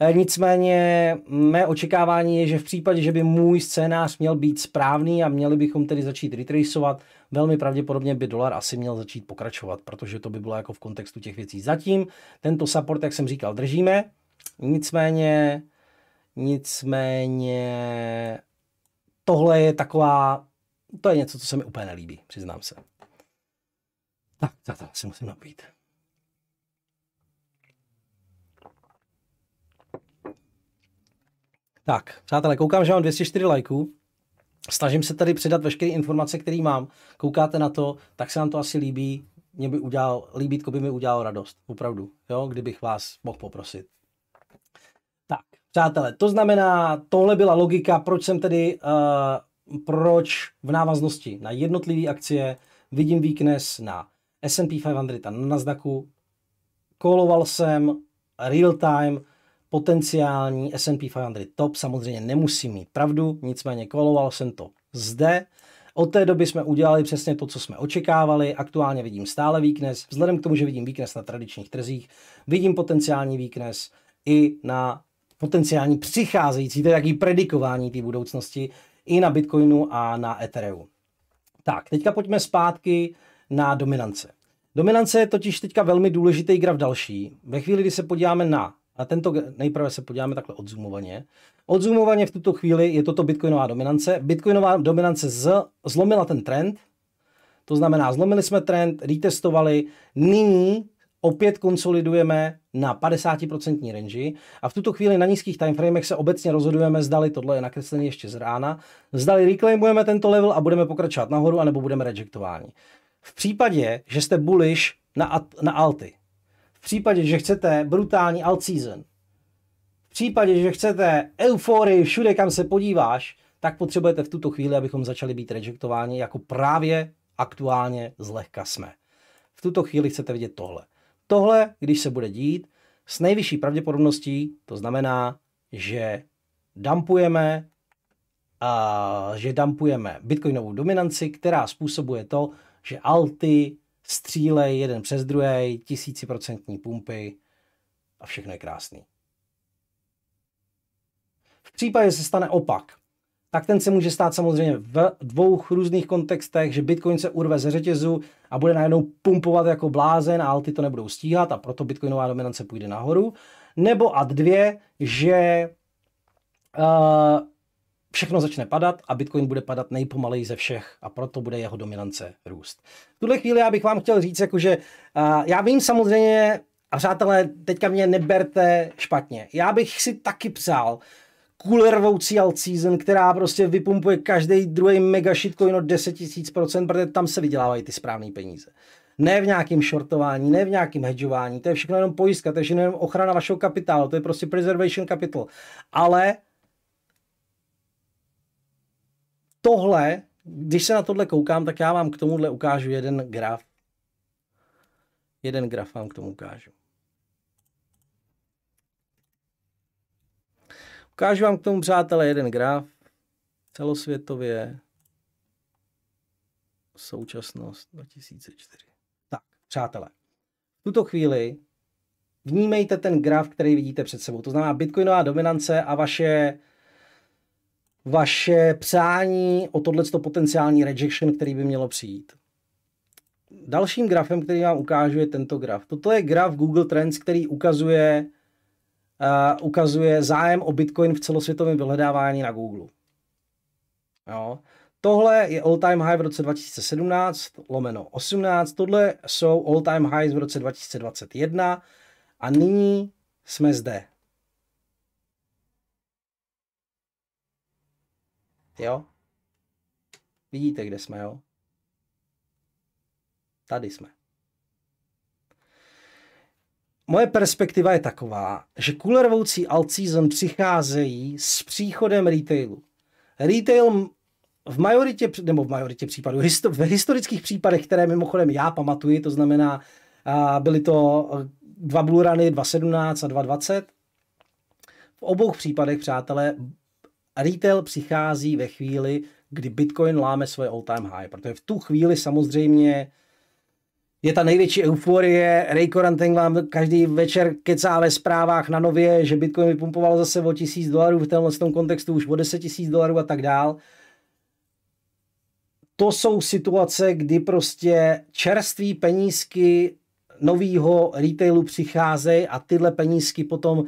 Eh, nicméně mé očekávání je, že v případě, že by můj scénář měl být správný a měli bychom tedy začít retraceovat, velmi pravděpodobně by dolar asi měl začít pokračovat, protože to by bylo jako v kontextu těch věcí. Zatím tento support, jak jsem říkal, držíme, nicméně, nicméně tohle je taková, to je něco, co se mi úplně nelíbí, přiznám se. Tak, tak, tak, si musím napít. Tak, přátelé, koukám, že mám 204 lajků. Snažím se tady předat veškeré informace, které mám. Koukáte na to, tak se nám to asi líbí. Mě by udělal, líbítko by mi udělalo radost, opravdu, jo, kdybych vás mohl poprosit. Tak, přátelé, to znamená, tohle byla logika, proč jsem tedy, uh, proč v návaznosti na jednotlivé akcie vidím weakness na S&P 500 a na Nasdaqu. Koloval jsem real time, potenciální S&P 500 top samozřejmě nemusí mít pravdu, nicméně koloval jsem to zde. Od té doby jsme udělali přesně to, co jsme očekávali. Aktuálně vidím stále výknes. Vzhledem k tomu, že vidím výknes na tradičních trzích, vidím potenciální výknes i na potenciální přicházející, to je jaký predikování té budoucnosti, i na Bitcoinu a na Ethereum. Tak, teďka pojďme zpátky na dominance. Dominance je totiž teďka velmi důležitý graf další. Ve chvíli, kdy se podíváme na a tento, nejprve se podíváme takhle odzumovaně. Odzumovaně v tuto chvíli je toto bitcoinová dominance. Bitcoinová dominance z, zlomila ten trend, to znamená, zlomili jsme trend, retestovali, nyní opět konsolidujeme na 50% range a v tuto chvíli na nízkých timeframech se obecně rozhodujeme, zdali tohle je nakreslené ještě z rána, zdali reclaimujeme tento level a budeme pokračovat nahoru, anebo budeme rejectováni. V případě, že jste bullish na, na alty, v případě, že chcete brutální alt-season, v případě, že chcete euforii všude, kam se podíváš, tak potřebujete v tuto chvíli, abychom začali být rejectováni, jako právě aktuálně zlehka jsme. V tuto chvíli chcete vidět tohle. Tohle, když se bude dít, s nejvyšší pravděpodobností to znamená, že dumpujeme, a že dumpujeme bitcoinovou dominanci, která způsobuje to, že alty střílej jeden přes druhý, tisíciprocentní pumpy a všechno je krásný. V případě se stane opak, tak ten se může stát samozřejmě v dvou různých kontextech, že Bitcoin se urve ze řetězu a bude najednou pumpovat jako blázen a alty to nebudou stíhat a proto bitcoinová dominance půjde nahoru. Nebo ad dvě, že uh, všechno začne padat a Bitcoin bude padat nejpomaleji ze všech a proto bude jeho dominance růst. V tuhle chvíli já bych vám chtěl říct, jako, že já vím samozřejmě, a přátelé, teďka mě neberte špatně. Já bych si taky přál kulervoucí alt season, která prostě vypumpuje každý druhý mega shitcoin o 10 000%, protože tam se vydělávají ty správné peníze. Ne v nějakém shortování, ne v nějakém hedžování, to je všechno jenom pojistka, to je jenom ochrana vašeho kapitálu, to je prostě preservation capital. Ale tohle, když se na tohle koukám, tak já vám k tomuhle ukážu jeden graf. Jeden graf vám k tomu ukážu. Ukážu vám k tomu, přátelé, jeden graf. Celosvětově současnost 2004. Tak, přátelé, v tuto chvíli vnímejte ten graf, který vidíte před sebou. To znamená bitcoinová dominance a vaše vaše přání o tohleto potenciální rejection, který by mělo přijít. Dalším grafem, který vám ukážu, je tento graf. Toto je graf Google Trends, který ukazuje, uh, ukazuje zájem o Bitcoin v celosvětovém vyhledávání na Google. Jo. Tohle je all-time high v roce 2017, lomeno 18, tohle jsou all-time highs v roce 2021 a nyní jsme zde. Jo? Vidíte, kde jsme, jo? Tady jsme. Moje perspektiva je taková, že kulervoucí alt-season přicházejí s příchodem retailu. Retail v majoritě, nebo v majoritě případů, v historických případech, které mimochodem já pamatuji, to znamená, byly to e, dva blurany 2.17 a 2.20, v obou případech, přátelé, retail přichází ve chvíli, kdy Bitcoin láme svoje all-time high, protože v tu chvíli samozřejmě je ta největší euforie. Ray Corentin vám každý večer kecá ve zprávách na nově, že Bitcoin vypumpoval zase o tisíc dolarů, v tomhle tom kontextu už o 10 tisíc dolarů a tak dál. To jsou situace, kdy prostě čerství penízky novýho retailu přicházejí a tyhle penízky potom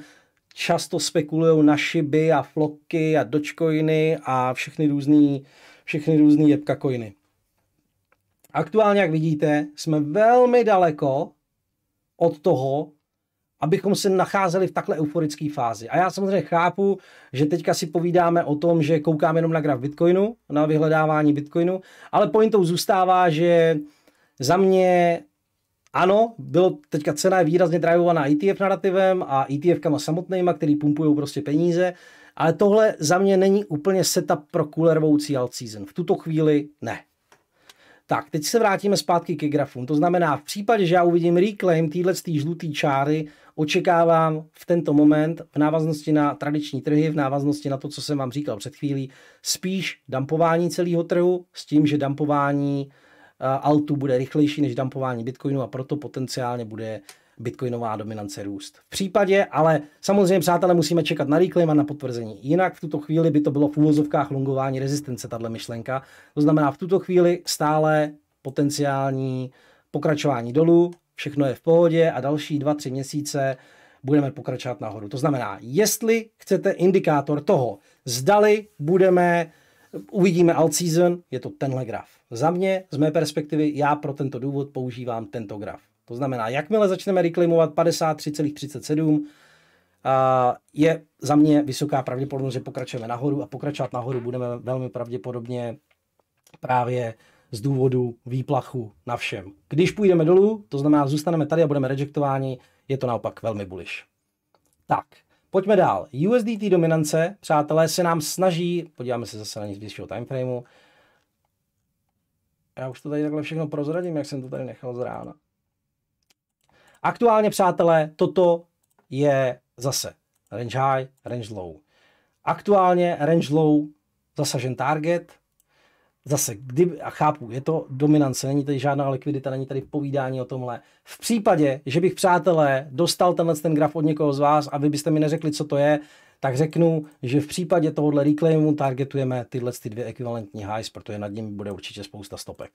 často spekulují na šiby a floky a dočkoiny a všechny různé všechny různý jebka coiny. Aktuálně, jak vidíte, jsme velmi daleko od toho, abychom se nacházeli v takhle euforické fázi. A já samozřejmě chápu, že teďka si povídáme o tom, že koukáme jenom na graf Bitcoinu, na vyhledávání Bitcoinu, ale pointou zůstává, že za mě ano, bylo teďka cena je výrazně drivovaná ETF narrativem a ETF-kama samotnýma, který pumpují prostě peníze, ale tohle za mě není úplně setup pro kulervoucí alt season. V tuto chvíli ne. Tak, teď se vrátíme zpátky ke grafům. To znamená, v případě, že já uvidím reclaim téhle žluté čáry, očekávám v tento moment v návaznosti na tradiční trhy, v návaznosti na to, co jsem vám říkal před chvílí, spíš dumpování celého trhu s tím, že dumpování Eh, Altu bude rychlejší než dumpování bitcoinu a proto potenciálně bude bitcoinová dominance růst. V případě, ale samozřejmě přátelé musíme čekat na reclaim a na potvrzení. Jinak v tuto chvíli by to bylo v úvozovkách longování rezistence, tahle myšlenka. To znamená, v tuto chvíli stále potenciální pokračování dolů, všechno je v pohodě a další dva, tři měsíce budeme pokračovat nahoru. To znamená, jestli chcete indikátor toho, zdali budeme Uvidíme alt season, je to tenhle graf. Za mě, z mé perspektivy, já pro tento důvod používám tento graf. To znamená, jakmile začneme reklimovat 53,37, je za mě vysoká pravděpodobnost, že pokračujeme nahoru a pokračovat nahoru budeme velmi pravděpodobně právě z důvodu výplachu na všem. Když půjdeme dolů, to znamená, zůstaneme tady a budeme rejektováni, je to naopak velmi bullish. Tak, Pojďme dál. USDT dominance, přátelé, se nám snaží, podíváme se zase na nic time timeframeu. Já už to tady takhle všechno prozradím, jak jsem to tady nechal z rána. Aktuálně, přátelé, toto je zase range high, range low. Aktuálně range low zasažen target, Zase, kdy, a chápu, je to dominance, není tady žádná likvidita, není tady povídání o tomhle. V případě, že bych, přátelé, dostal tenhle ten graf od někoho z vás a vy byste mi neřekli, co to je, tak řeknu, že v případě tohohle reclaimu targetujeme tyhle ty dvě ekvivalentní highs, protože nad ním bude určitě spousta stopek.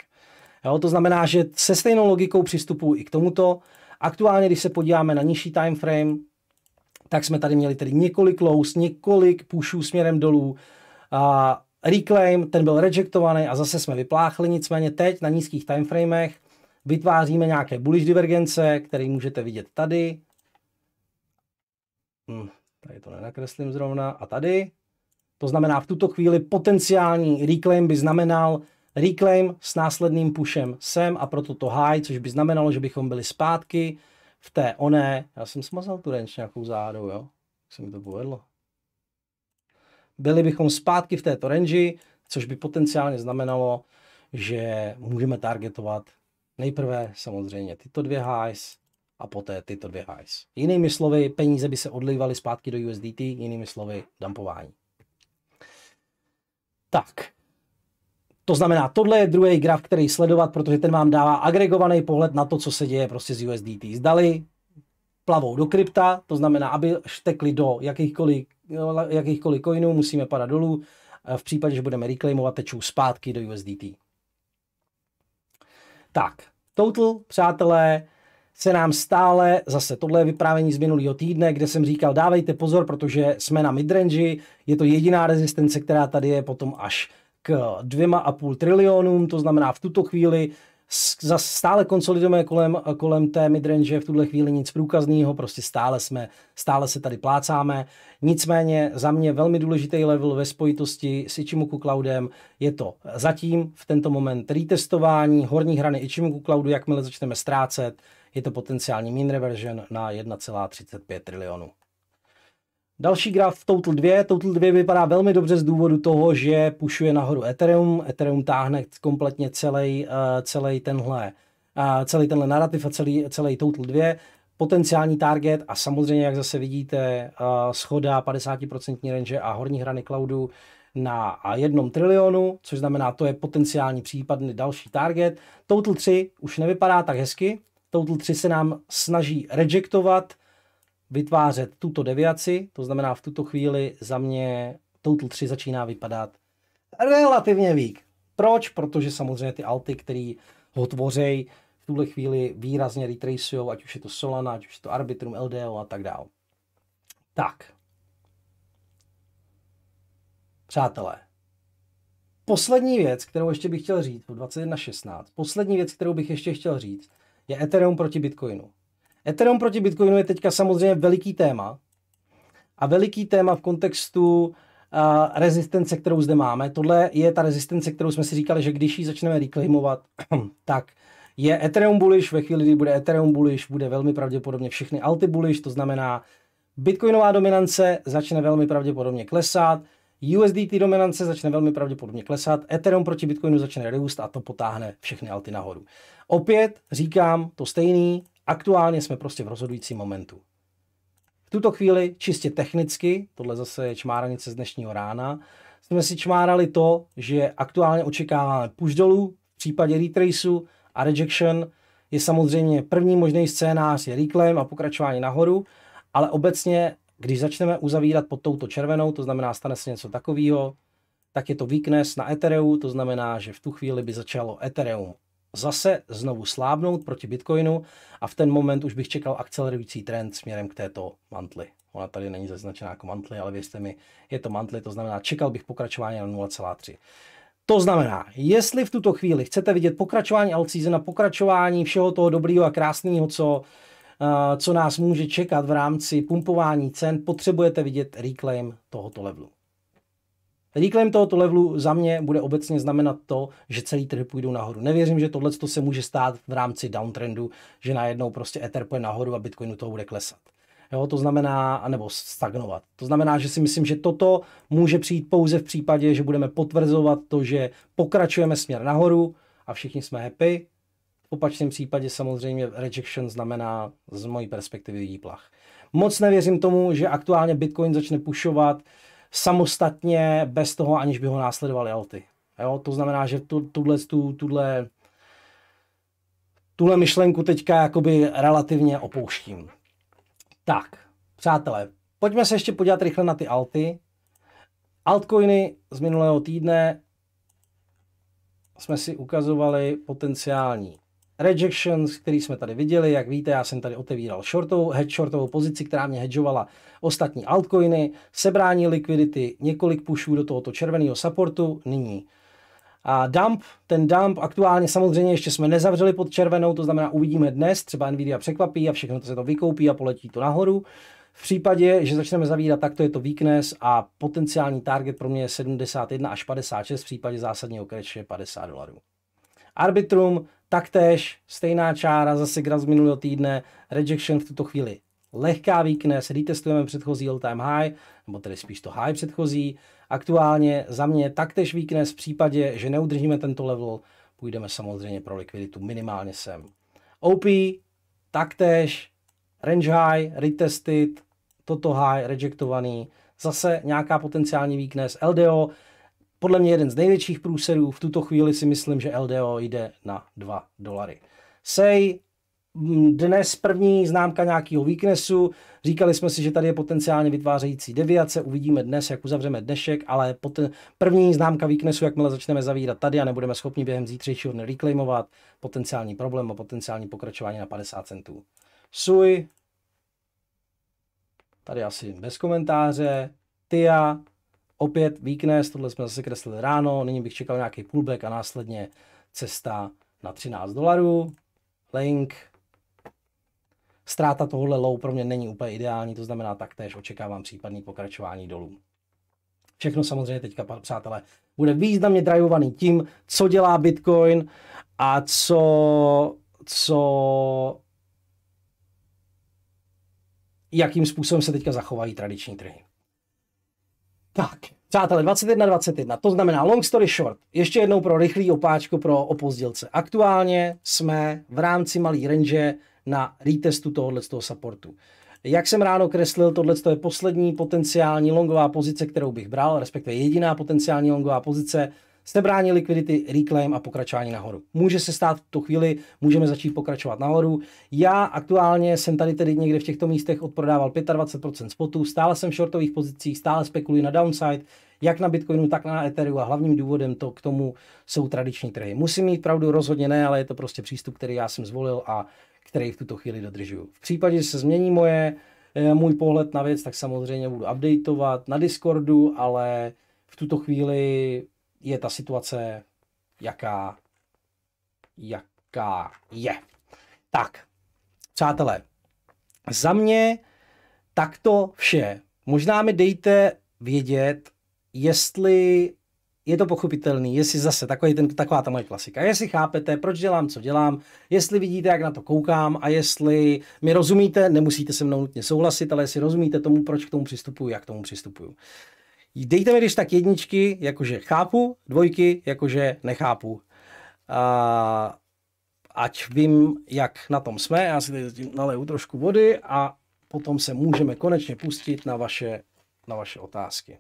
Jo, to znamená, že se stejnou logikou přistupuji i k tomuto. Aktuálně, když se podíváme na nižší time frame, tak jsme tady měli tedy několik lows, několik pushů směrem dolů. A Reclaim, ten byl rejectovaný a zase jsme vypláchli, nicméně teď na nízkých timeframech vytváříme nějaké bullish divergence, které můžete vidět tady. Hm, tady to nenakreslím zrovna. A tady. To znamená, v tuto chvíli potenciální reclaim by znamenal reclaim s následným pushem sem a proto to high, což by znamenalo, že bychom byli zpátky v té oné. Já jsem smazal tu range nějakou záhadou, jo? Jak se mi to povedlo? byli bychom zpátky v této range, což by potenciálně znamenalo, že můžeme targetovat nejprve samozřejmě tyto dvě highs a poté tyto dvě highs. Jinými slovy, peníze by se odlívaly zpátky do USDT, jinými slovy, dumpování. Tak, to znamená, tohle je druhý graf, který sledovat, protože ten vám dává agregovaný pohled na to, co se děje prostě z USDT. Zdali plavou do krypta, to znamená, aby štekli do jakýchkoliv, jakýchkoliv coinů, musíme padat dolů. Eh, v případě, že budeme reclaimovat, tečou zpátky do USDT. Tak, total, přátelé, se nám stále, zase tohle je vyprávění z minulého týdne, kde jsem říkal, dávejte pozor, protože jsme na midrange, je to jediná rezistence, která tady je potom až k dvěma a půl trilionům, to znamená v tuto chvíli za stále konsolidujeme kolem, kolem té midrange, v tuhle chvíli nic průkazného, prostě stále jsme, stále se tady plácáme. Nicméně za mě velmi důležitý level ve spojitosti s Ichimoku Cloudem je to zatím v tento moment retestování horní hrany Ichimoku Cloudu, jakmile začneme ztrácet, je to potenciální mean reversion na 1,35 trilionů. Další graf v Total 2. Total 2 vypadá velmi dobře z důvodu toho, že pušuje nahoru Ethereum. Ethereum táhne kompletně celý, uh, eh, celý tenhle a eh, celý tenhle narrativ a celý, celý Total 2. Potenciální target a samozřejmě, jak zase vidíte, eh, schoda 50% range a horní hrany cloudu na jednom trilionu, což znamená, to je potenciální případný další target. Total 3 už nevypadá tak hezky. Total 3 se nám snaží rejectovat vytvářet tuto deviaci, to znamená v tuto chvíli za mě Total 3 začíná vypadat relativně vík. Proč? Protože samozřejmě ty alty, které ho tvořejí, v tuhle chvíli výrazně retracují, ať už je to Solana, ať už je to Arbitrum, LDO a tak dále. Tak. Přátelé, poslední věc, kterou ještě bych chtěl říct, 21.16, poslední věc, kterou bych ještě chtěl říct, je Ethereum proti Bitcoinu. Ethereum proti Bitcoinu je teďka samozřejmě veliký téma. A veliký téma v kontextu uh, rezistence, kterou zde máme. Tohle je ta rezistence, kterou jsme si říkali, že když ji začneme reclaimovat, tak je Ethereum bullish, ve chvíli, kdy bude Ethereum bullish, bude velmi pravděpodobně všechny alty bullish, to znamená, Bitcoinová dominance začne velmi pravděpodobně klesat, USDT dominance začne velmi pravděpodobně klesat, Ethereum proti Bitcoinu začne růst a to potáhne všechny alty nahoru. Opět říkám to stejný, Aktuálně jsme prostě v rozhodujícím momentu. V tuto chvíli čistě technicky, tohle zase je čmáranice z dnešního rána, jsme si čmárali to, že aktuálně očekáváme push dolů v případě retraceu a rejection je samozřejmě první možný scénář je reclaim a pokračování nahoru, ale obecně, když začneme uzavírat pod touto červenou, to znamená stane se něco takového, tak je to weakness na Ethereum, to znamená, že v tu chvíli by začalo Ethereum zase znovu slábnout proti Bitcoinu a v ten moment už bych čekal akcelerující trend směrem k této mantli. Ona tady není zaznačená jako mantli, ale věřte mi, je to mantli, to znamená, čekal bych pokračování na 0,3. To znamená, jestli v tuto chvíli chcete vidět pokračování na pokračování všeho toho dobrého a krásného, co, eh, co nás může čekat v rámci pumpování cen, potřebujete vidět reclaim tohoto levelu. Reclaim tohoto levelu za mě bude obecně znamenat to, že celý trh půjdou nahoru. Nevěřím, že tohle se může stát v rámci downtrendu, že najednou prostě Ether půjde nahoru a Bitcoinu toho bude klesat. Jo, to znamená, nebo stagnovat. To znamená, že si myslím, že toto může přijít pouze v případě, že budeme potvrzovat to, že pokračujeme směr nahoru a všichni jsme happy. V opačném případě samozřejmě rejection znamená z mojí perspektivy výplach. Moc nevěřím tomu, že aktuálně Bitcoin začne pušovat samostatně bez toho, aniž by ho následovali alty. Jo, to znamená, že tu, tuhle, tu, tuhle, tuhle myšlenku teďka jakoby relativně opouštím. Tak, přátelé, pojďme se ještě podívat rychle na ty alty. Altcoiny z minulého týdne jsme si ukazovali potenciální rejections, který jsme tady viděli, jak víte, já jsem tady otevíral shortovou, hedge shortovou pozici, která mě hedžovala ostatní altcoiny, sebrání likvidity, několik pushů do tohoto červeného supportu, nyní a dump, ten dump aktuálně samozřejmě ještě jsme nezavřeli pod červenou, to znamená uvidíme dnes, třeba Nvidia překvapí a všechno to se to vykoupí a poletí to nahoru. V případě, že začneme zavírat, tak to je to weakness a potenciální target pro mě je 71 až 56, v případě zásadního crash je 50 dolarů. Arbitrum Taktéž stejná čára, zase gra z minulého týdne, rejection v tuto chvíli lehká weakness, retestujeme předchozí all time high, nebo tedy spíš to high předchozí. Aktuálně za mě taktéž weakness v případě, že neudržíme tento level, půjdeme samozřejmě pro likviditu minimálně sem. OP, taktéž, range high, retested, toto high, rejectovaný, zase nějaká potenciální weakness, LDO, podle mě jeden z největších průserů. V tuto chvíli si myslím, že LDO jde na 2 dolary. Sej, mm, dnes první známka nějakého weaknessu. Říkali jsme si, že tady je potenciálně vytvářející deviace. Uvidíme dnes, jak uzavřeme dnešek, ale poten... první známka weaknessu, jakmile začneme zavírat tady a nebudeme schopni během zítřejšího dne reclaimovat, potenciální problém a potenciální pokračování na 50 centů. Sui, tady asi bez komentáře. Tia, Opět weakness, tohle jsme zase kreslili ráno, nyní bych čekal nějaký pullback a následně cesta na 13 dolarů. Link. Ztráta tohohle low pro mě není úplně ideální, to znamená taktéž očekávám případný pokračování dolů. Všechno samozřejmě teďka, přátelé, bude významně drajovaný tím, co dělá Bitcoin a co, co jakým způsobem se teďka zachovají tradiční trhy. Tak, přátelé, 21, 21. To znamená, long story short, ještě jednou pro rychlý opáčku pro opozdělce. Aktuálně jsme v rámci malý range na retestu tohohle toho supportu. Jak jsem ráno kreslil, tohle je poslední potenciální longová pozice, kterou bych bral, respektive jediná potenciální longová pozice, sebrání likvidity, reclaim a pokračování nahoru. Může se stát v tu chvíli, můžeme začít pokračovat nahoru. Já aktuálně jsem tady tedy někde v těchto místech odprodával 25% spotů, stále jsem v shortových pozicích, stále spekuluji na downside, jak na Bitcoinu, tak na Ethereum a hlavním důvodem to k tomu jsou tradiční trhy. Musím mít pravdu, rozhodně ne, ale je to prostě přístup, který já jsem zvolil a který v tuto chvíli dodržuju. V případě, že se změní moje, eh, můj pohled na věc, tak samozřejmě budu updateovat na Discordu, ale v tuto chvíli je ta situace, jaká, jaká je. Tak, přátelé, za mě takto vše. Možná mi dejte vědět, jestli je to pochopitelný, jestli zase takový ten, taková ta moje klasika. Jestli chápete, proč dělám, co dělám, jestli vidíte, jak na to koukám a jestli mi rozumíte, nemusíte se mnou nutně souhlasit, ale jestli rozumíte tomu, proč k tomu přistupuju, jak k tomu přistupuju. Dejte mi když tak jedničky, jakože chápu, dvojky, jakože nechápu. A ať vím, jak na tom jsme, já si tady naleju trošku vody a potom se můžeme konečně pustit na vaše, na vaše otázky.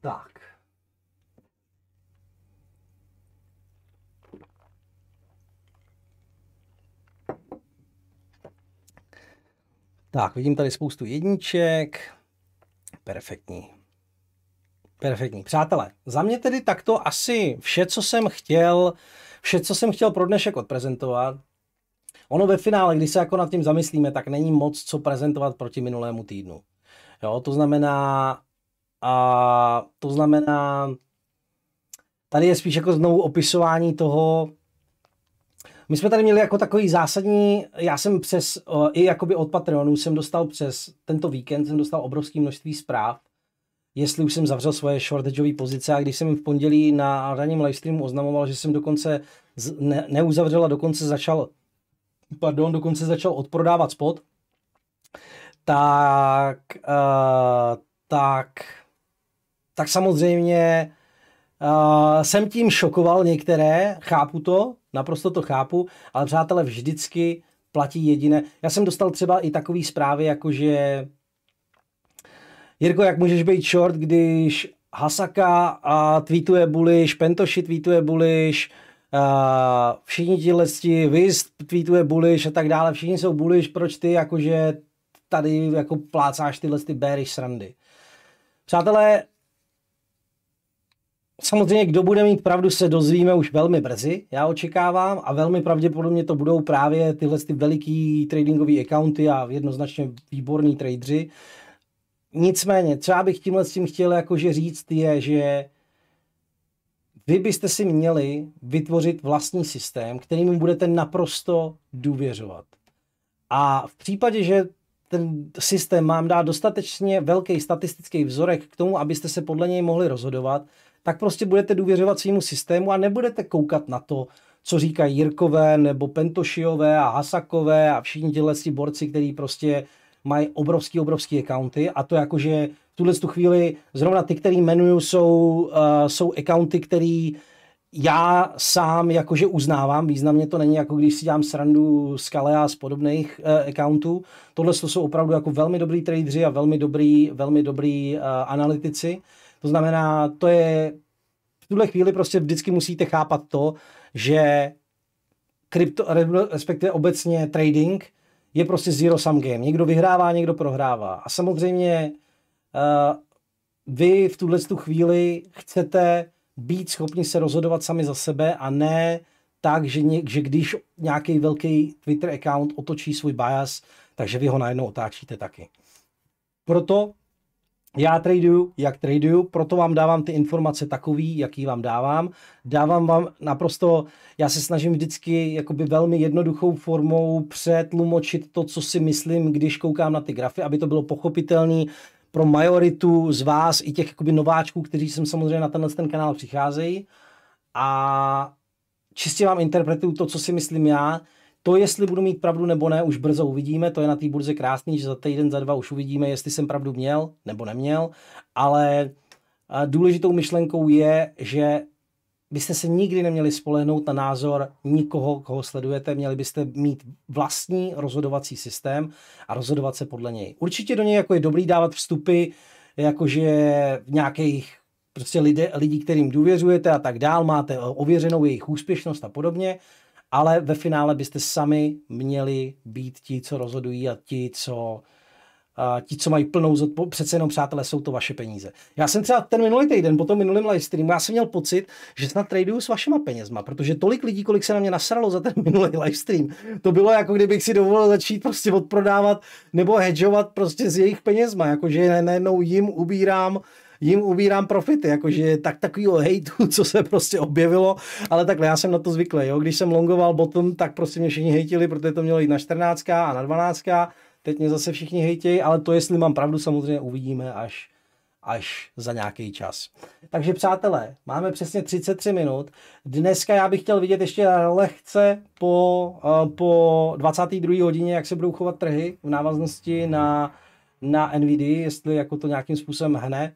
Tak. Tak, vidím tady spoustu jedniček. Perfektní. Perfektní. Přátelé, za mě tedy takto asi vše, co jsem chtěl, vše, co jsem chtěl pro dnešek odprezentovat. Ono ve finále, když se jako nad tím zamyslíme, tak není moc co prezentovat proti minulému týdnu. Jo, to znamená, a to znamená, tady je spíš jako znovu opisování toho, my jsme tady měli jako takový zásadní, já jsem přes, i jakoby od Patreonu jsem dostal přes tento víkend, jsem dostal obrovské množství zpráv, jestli už jsem zavřel svoje shortageové pozice a když jsem v pondělí na ranním livestreamu oznamoval, že jsem dokonce ne, neuzavřel a dokonce začal, pardon, dokonce začal odprodávat spot, tak, uh, tak, tak samozřejmě uh, jsem tím šokoval některé, chápu to, naprosto to chápu, ale přátelé vždycky platí jediné. Já jsem dostal třeba i takové zprávy, jako že Jirko, jak můžeš být short, když Hasaka a tweetuje Buliš, Pentoši tweetuje Buliš, a všichni ti lesti, Viz tweetuje Buliš a tak dále, všichni jsou Buliš, proč ty jakože tady jako plácáš tyhle ty bearish srandy. Přátelé, Samozřejmě, kdo bude mít pravdu, se dozvíme už velmi brzy, já očekávám, a velmi pravděpodobně to budou právě tyhle ty veliký tradingové accounty a jednoznačně výborní tradeři. Nicméně, já bych tímhle s tím chtěl jakože říct je, že vy byste si měli vytvořit vlastní systém, kterým budete naprosto důvěřovat. A v případě, že ten systém mám dá dostatečně velký statistický vzorek k tomu, abyste se podle něj mohli rozhodovat, tak prostě budete důvěřovat svýmu systému a nebudete koukat na to, co říkají Jirkové nebo Pentošiové a Hasakové a všichni si borci, který prostě mají obrovský, obrovský accounty a to jakože v tuhle tu chvíli zrovna ty, který jmenuju, jsou, uh, jsou accounty, který já sám jakože uznávám, významně to není jako když si dělám srandu z Kalea a z podobných uh, accountů. Tohle jsou opravdu jako velmi dobrý tradeři a velmi dobrý, velmi dobrý uh, analytici. To znamená, to je v tuhle chvíli prostě vždycky musíte chápat to, že krypto, respektive obecně trading je prostě zero sum game. Někdo vyhrává, někdo prohrává. A samozřejmě uh, vy v tuhle tu chvíli chcete být schopni se rozhodovat sami za sebe a ne tak, že, něk, že když nějaký velký Twitter account otočí svůj bias, takže vy ho najednou otáčíte taky. Proto já traduju, jak traduju, proto vám dávám ty informace takový, jaký vám dávám. Dávám vám naprosto, já se snažím vždycky jakoby velmi jednoduchou formou přetlumočit to, co si myslím, když koukám na ty grafy, aby to bylo pochopitelné pro majoritu z vás i těch jakoby nováčků, kteří sem samozřejmě na tenhle ten kanál přicházejí. A čistě vám interpretuju to, co si myslím já, to, jestli budu mít pravdu nebo ne, už brzo uvidíme. To je na té burze krásný, že za týden, za dva už uvidíme, jestli jsem pravdu měl nebo neměl. Ale eh, důležitou myšlenkou je, že byste se nikdy neměli spolehnout na názor nikoho, koho sledujete, měli byste mít vlastní rozhodovací systém a rozhodovat se podle něj. Určitě do něj jako je dobrý dávat vstupy, jakože nějakých prostě lidi, lidí, kterým důvěřujete a tak dál, máte ověřenou jejich úspěšnost a podobně, ale ve finále byste sami měli být ti, co rozhodují a ti, co a ti, co mají plnou zodpovědnost, přece jenom přátelé, jsou to vaše peníze. Já jsem třeba ten minulý týden, po tom minulém live streamu, já jsem měl pocit, že snad traduju s vašima penězma, protože tolik lidí, kolik se na mě nasralo za ten minulý live stream, to bylo jako kdybych si dovolil začít prostě odprodávat nebo hedžovat prostě z jejich penězma, jakože najednou jim ubírám jim ubírám profity, jakože tak takovýho hejtu, co se prostě objevilo, ale takhle já jsem na to zvyklý, jo. Když jsem longoval bottom, tak prostě mě všichni hejtili, protože to mělo jít na 14 a na 12, teď mě zase všichni hejtějí, ale to, jestli mám pravdu, samozřejmě uvidíme až až za nějaký čas. Takže přátelé, máme přesně 33 minut. Dneska já bych chtěl vidět ještě lehce po, eh, po 22. hodině, jak se budou chovat trhy v návaznosti na, na NVD, jestli jako to nějakým způsobem hne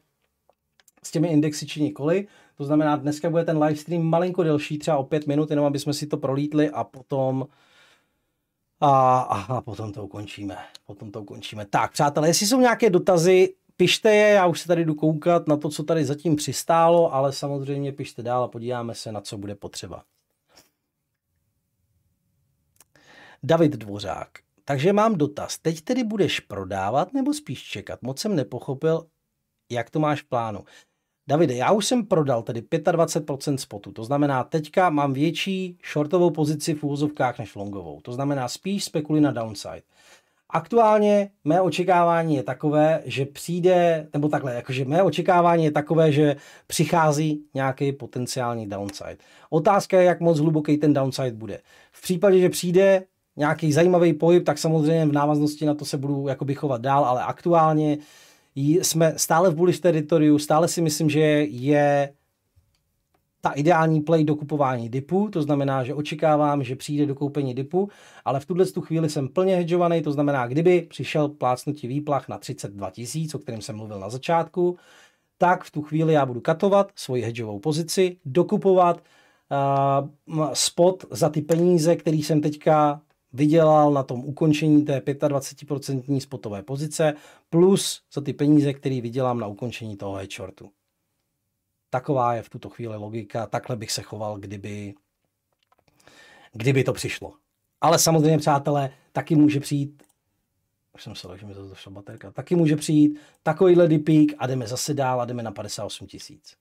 s těmi indexy či nikoli. To znamená, dneska bude ten live stream malinko delší, třeba o pět minut, jenom aby jsme si to prolítli a potom a, a, a potom to ukončíme. Potom to ukončíme. Tak, přátelé, jestli jsou nějaké dotazy, pište je, já už se tady jdu koukat na to, co tady zatím přistálo, ale samozřejmě pište dál a podíváme se, na co bude potřeba. David Dvořák. Takže mám dotaz. Teď tedy budeš prodávat nebo spíš čekat? Moc jsem nepochopil jak to máš v plánu. Davide, já už jsem prodal tedy 25% spotu, to znamená teďka mám větší shortovou pozici v úzovkách než longovou, to znamená spíš spekuluji na downside. Aktuálně mé očekávání je takové, že přijde, nebo takhle, jakože mé očekávání je takové, že přichází nějaký potenciální downside. Otázka je, jak moc hluboký ten downside bude. V případě, že přijde nějaký zajímavý pohyb, tak samozřejmě v návaznosti na to se budu jakoby chovat dál, ale aktuálně uh, jsme stále v bullish teritoriu, stále si myslím, že je ta ideální play do kupování dipu, to znamená, že očekávám, že přijde do koupení dipu, ale v tuhle tu chvíli jsem plně hedžovaný, to znamená, kdyby přišel plácnutí výplach na 32 tisíc, o kterém jsem mluvil na začátku, tak v tu chvíli já budu katovat svoji hedžovou pozici, dokupovat uh, spot za ty peníze, který jsem teďka vydělal na tom ukončení té 25% spotové pozice plus za ty peníze, které vydělám na ukončení toho headshortu. Taková je v tuto chvíli logika, takhle bych se choval, kdyby, kdyby to přišlo. Ale samozřejmě, přátelé, taky může přijít už jsem se že mi to došla baterka. Taky může přijít takovýhle dipík a jdeme zase dál a jdeme na 58 tisíc.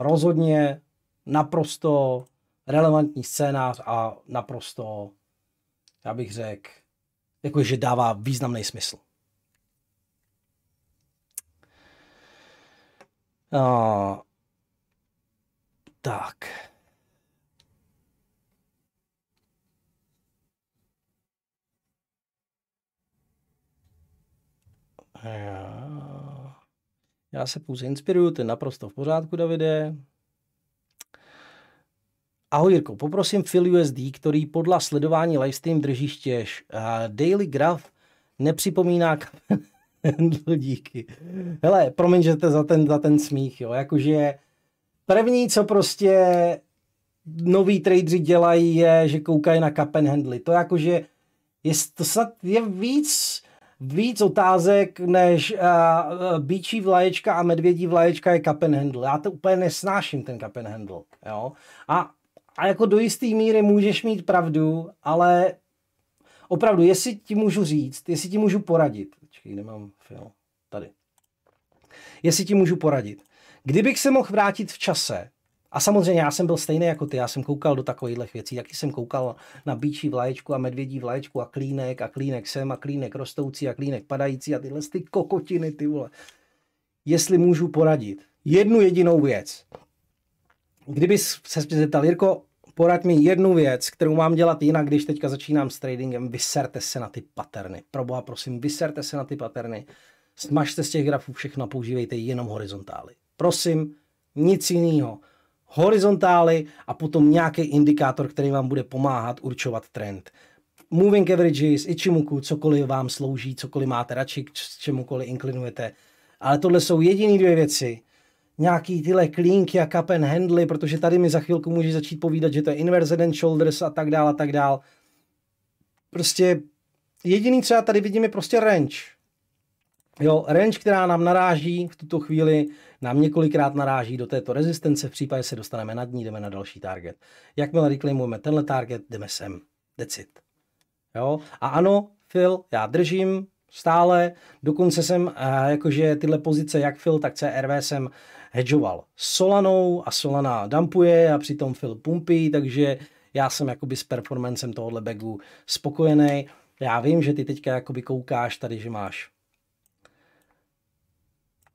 Rozhodně naprosto relevantní scénář a naprosto já bych řekl, jako že dává významný smysl. A, tak. Já se pouze inspiruju, to je naprosto v pořádku, Davide. Ahoj Jirko, poprosím Phil USD, který podle sledování livestream držištěž uh, eh, Daily Graph nepřipomíná díky. Hele, promiň, že za ten, za ten smích, jo, jakože první, co prostě noví tradeři dělají, je, že koukají na cup and handly. To jakože je, to snad je víc, víc otázek, než uh, bíčí vlaječka a medvědí vlaječka je cup and handle. Já to úplně nesnáším, ten cup and handle. Jo? A a jako do jisté míry můžeš mít pravdu, ale opravdu, jestli ti můžu říct, jestli ti můžu poradit, počkej, nemám film, tady. Jestli ti můžu poradit. Kdybych se mohl vrátit v čase, a samozřejmě já jsem byl stejný jako ty, já jsem koukal do takových věcí, taky jsem koukal na bíčí vlaječku a medvědí vlaječku a klínek a klínek sem a klínek rostoucí a klínek padající a tyhle ty kokotiny, ty vole. Jestli můžu poradit jednu jedinou věc. Kdyby se zeptal, Jirko, Poraď mi jednu věc, kterou mám dělat jinak, když teďka začínám s tradingem. Vyserte se na ty paterny. Proboha, prosím, vyserte se na ty paterny. Smažte z těch grafů všechno a používejte jenom horizontály. Prosím, nic jiného. Horizontály a potom nějaký indikátor, který vám bude pomáhat určovat trend moving averages, Ichimoku, cokoliv vám slouží, cokoliv máte radši, k čemukoliv inklinujete. Ale tohle jsou jediné dvě věci, nějaký tyhle klinky a kapen handly, protože tady mi za chvilku může začít povídat, že to je inverse and shoulders a tak dál a tak dál. Prostě jediný, co já tady vidím, je prostě range. Jo, range, která nám naráží v tuto chvíli, nám několikrát naráží do této rezistence, v případě se dostaneme nad ní, jdeme na další target. Jakmile reklamujeme tenhle target, jdeme sem. Decid. Jo, a ano, Phil, já držím, stále. Dokonce jsem, eh, jakože tyhle pozice, jak Phil, tak CRV jsem hedžoval Solanou a Solana dumpuje a přitom fil pumpy, takže já jsem jakoby s performancem tohohle bagu spokojený. Já vím, že ty teďka jakoby koukáš tady, že máš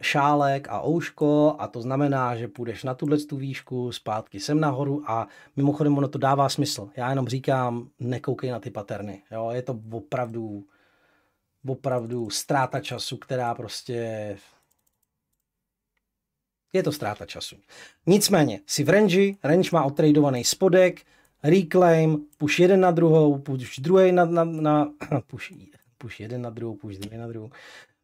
šálek a ouško a to znamená, že půjdeš na tuhle tu výšku, zpátky sem nahoru a mimochodem ono to dává smysl. Já jenom říkám, nekoukej na ty paterny. Jo? Je to opravdu, opravdu ztráta času, která prostě je to ztráta času. Nicméně, si v range, range má otradovaný spodek, reclaim, push jeden na druhou, push druhý na, na, na push, push jeden na druhou, push druhý na druhou.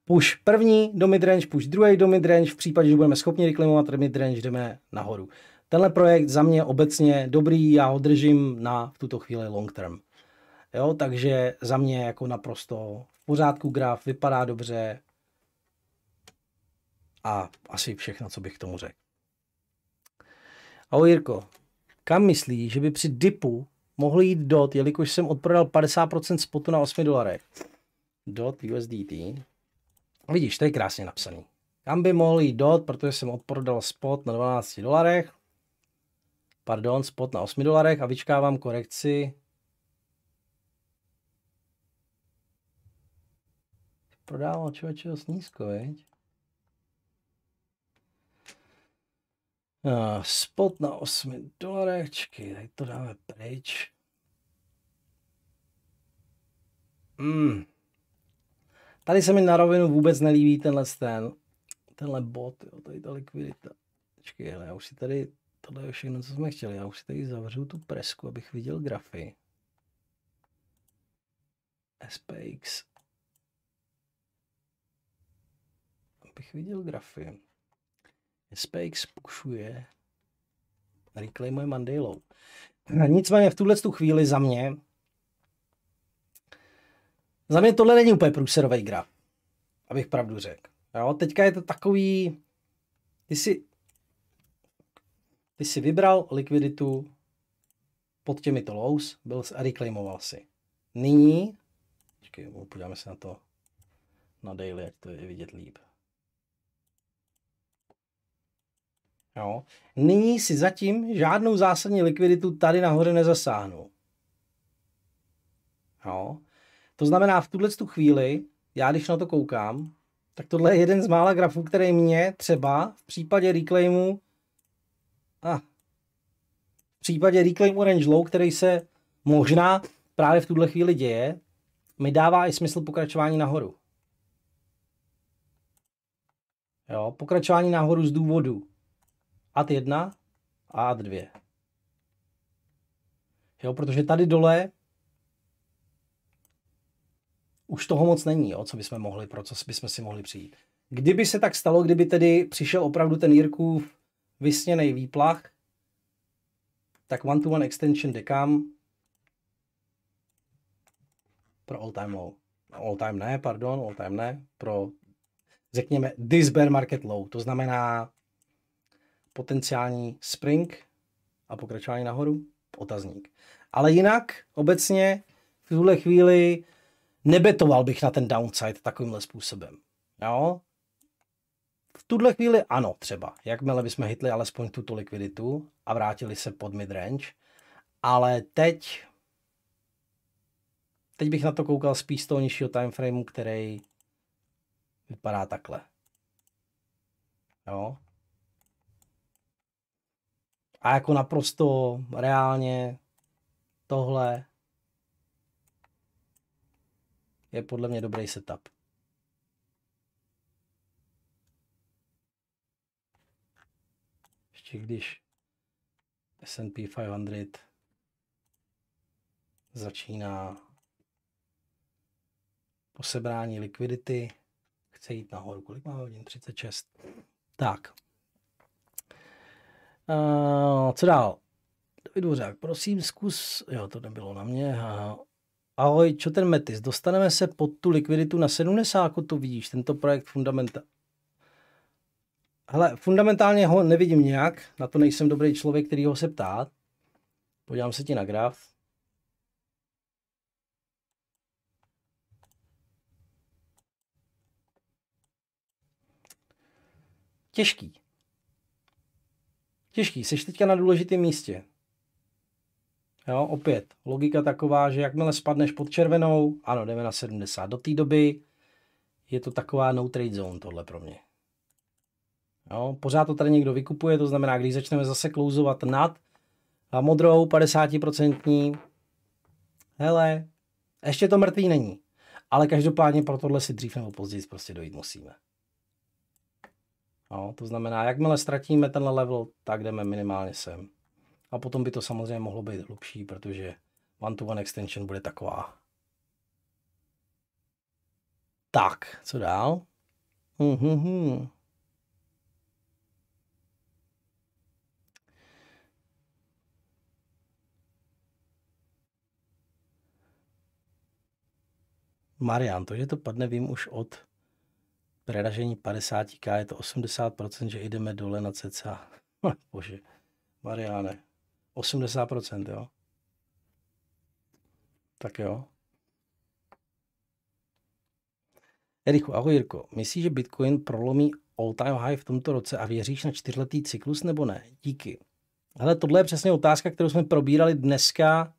Push první do midrange, push druhý do midrange, v případě, že budeme schopni reclaimovat midrange, jdeme nahoru. Tenhle projekt za mě obecně dobrý, já ho držím na v tuto chvíli long term. Jo, takže za mě jako naprosto v pořádku graf, vypadá dobře, a asi všechno, co bych k tomu řekl. Ahoj Jirko, kam myslí, že by při dipu mohl jít DOT, jelikož jsem odprodal 50% spotu na 8 dolarech? DOT USDT. Vidíš, to je krásně napsaný. Kam by mohl jít DOT, protože jsem odprodal spot na 12 dolarech, pardon, spot na 8 dolarech a vyčkávám korekci prodával člověče dost nízko, viď? Eh, spot na 8 dolarech, čekaj, tak to dáme pryč. Mm. Tady se mi na rovinu vůbec nelíbí tenhle ten, tenhle bot, jo, tady ta likvidita. Čekaj, hele, já už si tady, tohle je všechno, co jsme chtěli, já už si tady zavřu tu presku, abych viděl grafy. SPX. Abych viděl grafy. SPX pušuje Reclaimuje Mandalou. Nicméně v tuhle chvíli za mě za mě tohle není úplně průserový graf, abych pravdu řekl. Jo, teďka je to takový, ty si ty si vybral likviditu pod těmito lows, byl a reclaimoval si. Nyní, počkej, podíváme se na to na daily, jak to je vidět líp. Jo. Nyní si zatím žádnou zásadní likviditu tady nahoře nezasáhnu. Jo. To znamená, v tuhle tu chvíli, já když na to koukám, tak tohle je jeden z mála grafů, který mě třeba v případě reclaimu a ah, v případě reclaim Orange Low, který se možná právě v tuhle chvíli děje, mi dává i smysl pokračování nahoru. Jo, pokračování nahoru z důvodu, AD1 a AD2. Jo, protože tady dole už toho moc není, jo, co bychom mohli, pro co bychom si mohli přijít. Kdyby se tak stalo, kdyby tedy přišel opravdu ten Jirkův vysněný výplach, tak one-to-one extension decam pro all-time low. No, all-time ne, pardon, all-time ne, pro řekněme this bear market low, to znamená potenciální spring a pokračování nahoru? Otazník. Ale jinak obecně v tuhle chvíli nebetoval bych na ten downside takovýmhle způsobem. Jo? V tuhle chvíli ano třeba, jakmile bychom hitli alespoň tuto likviditu a vrátili se pod midrange, ale teď teď bych na to koukal spíš z toho nižšího timeframeu, který vypadá takhle. Jo, a jako naprosto reálně tohle je podle mě dobrý setup. Ještě když S&P 500 začíná po sebrání likvidity, chce jít nahoru. Kolik máme hodin? 36. Tak, Uh, co dál? David Dvořák, prosím, zkus, jo, to nebylo na mě, Aha. Ahoj, čo ten Metis, dostaneme se pod tu likviditu na 70, to vidíš, tento projekt fundamenta. Hele, fundamentálně ho nevidím nějak, na to nejsem dobrý člověk, který ho se ptá. Podívám se ti na graf. Těžký. Těžký, jsi teďka na důležitém místě. Jo, opět, logika taková, že jakmile spadneš pod červenou, ano, jdeme na 70. Do té doby je to taková no trade zone tohle pro mě. Jo, pořád to tady někdo vykupuje, to znamená, když začneme zase klouzovat nad a modrou 50%, hele, ještě to mrtvý není. Ale každopádně pro tohle si dřív nebo později prostě dojít musíme. No, to znamená, jakmile ztratíme tenhle level, tak jdeme minimálně sem. A potom by to samozřejmě mohlo být hlubší, protože one-to-one extension bude taková. Tak, co dál? Uhuhu. Marian, to, že to padne, vím už od preražení 50k je to 80%, že jdeme dole na cca. Bože, Mariáne, 80%, jo? Tak jo. Eriku, ahoj Jirko. Myslíš, že Bitcoin prolomí all-time high v tomto roce a věříš na čtyřletý cyklus nebo ne? Díky. Ale tohle je přesně otázka, kterou jsme probírali dneska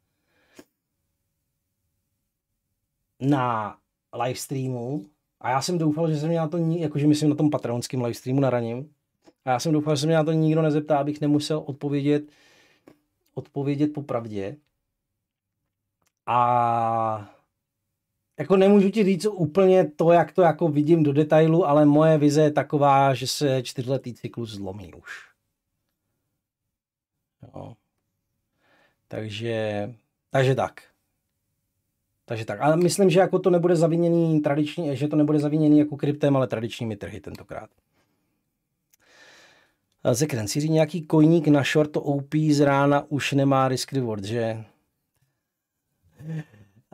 na livestreamu a já jsem doufal, že se mě na to, jakože myslím na tom patronském streamu na raním, a já jsem doufal, že se mě na to nikdo nezeptá, abych nemusel odpovědět, odpovědět popravdě. A jako nemůžu ti říct úplně to, jak to jako vidím do detailu, ale moje vize je taková, že se čtyřletý cyklus zlomí už. Jo. Takže, takže tak. Takže tak, A myslím, že jako to nebude zaviněný tradiční, že to nebude zaviněný jako kryptem, ale tradičními trhy tentokrát. Zekren, si říct, nějaký kojník na short OP z rána už nemá risk reward, že?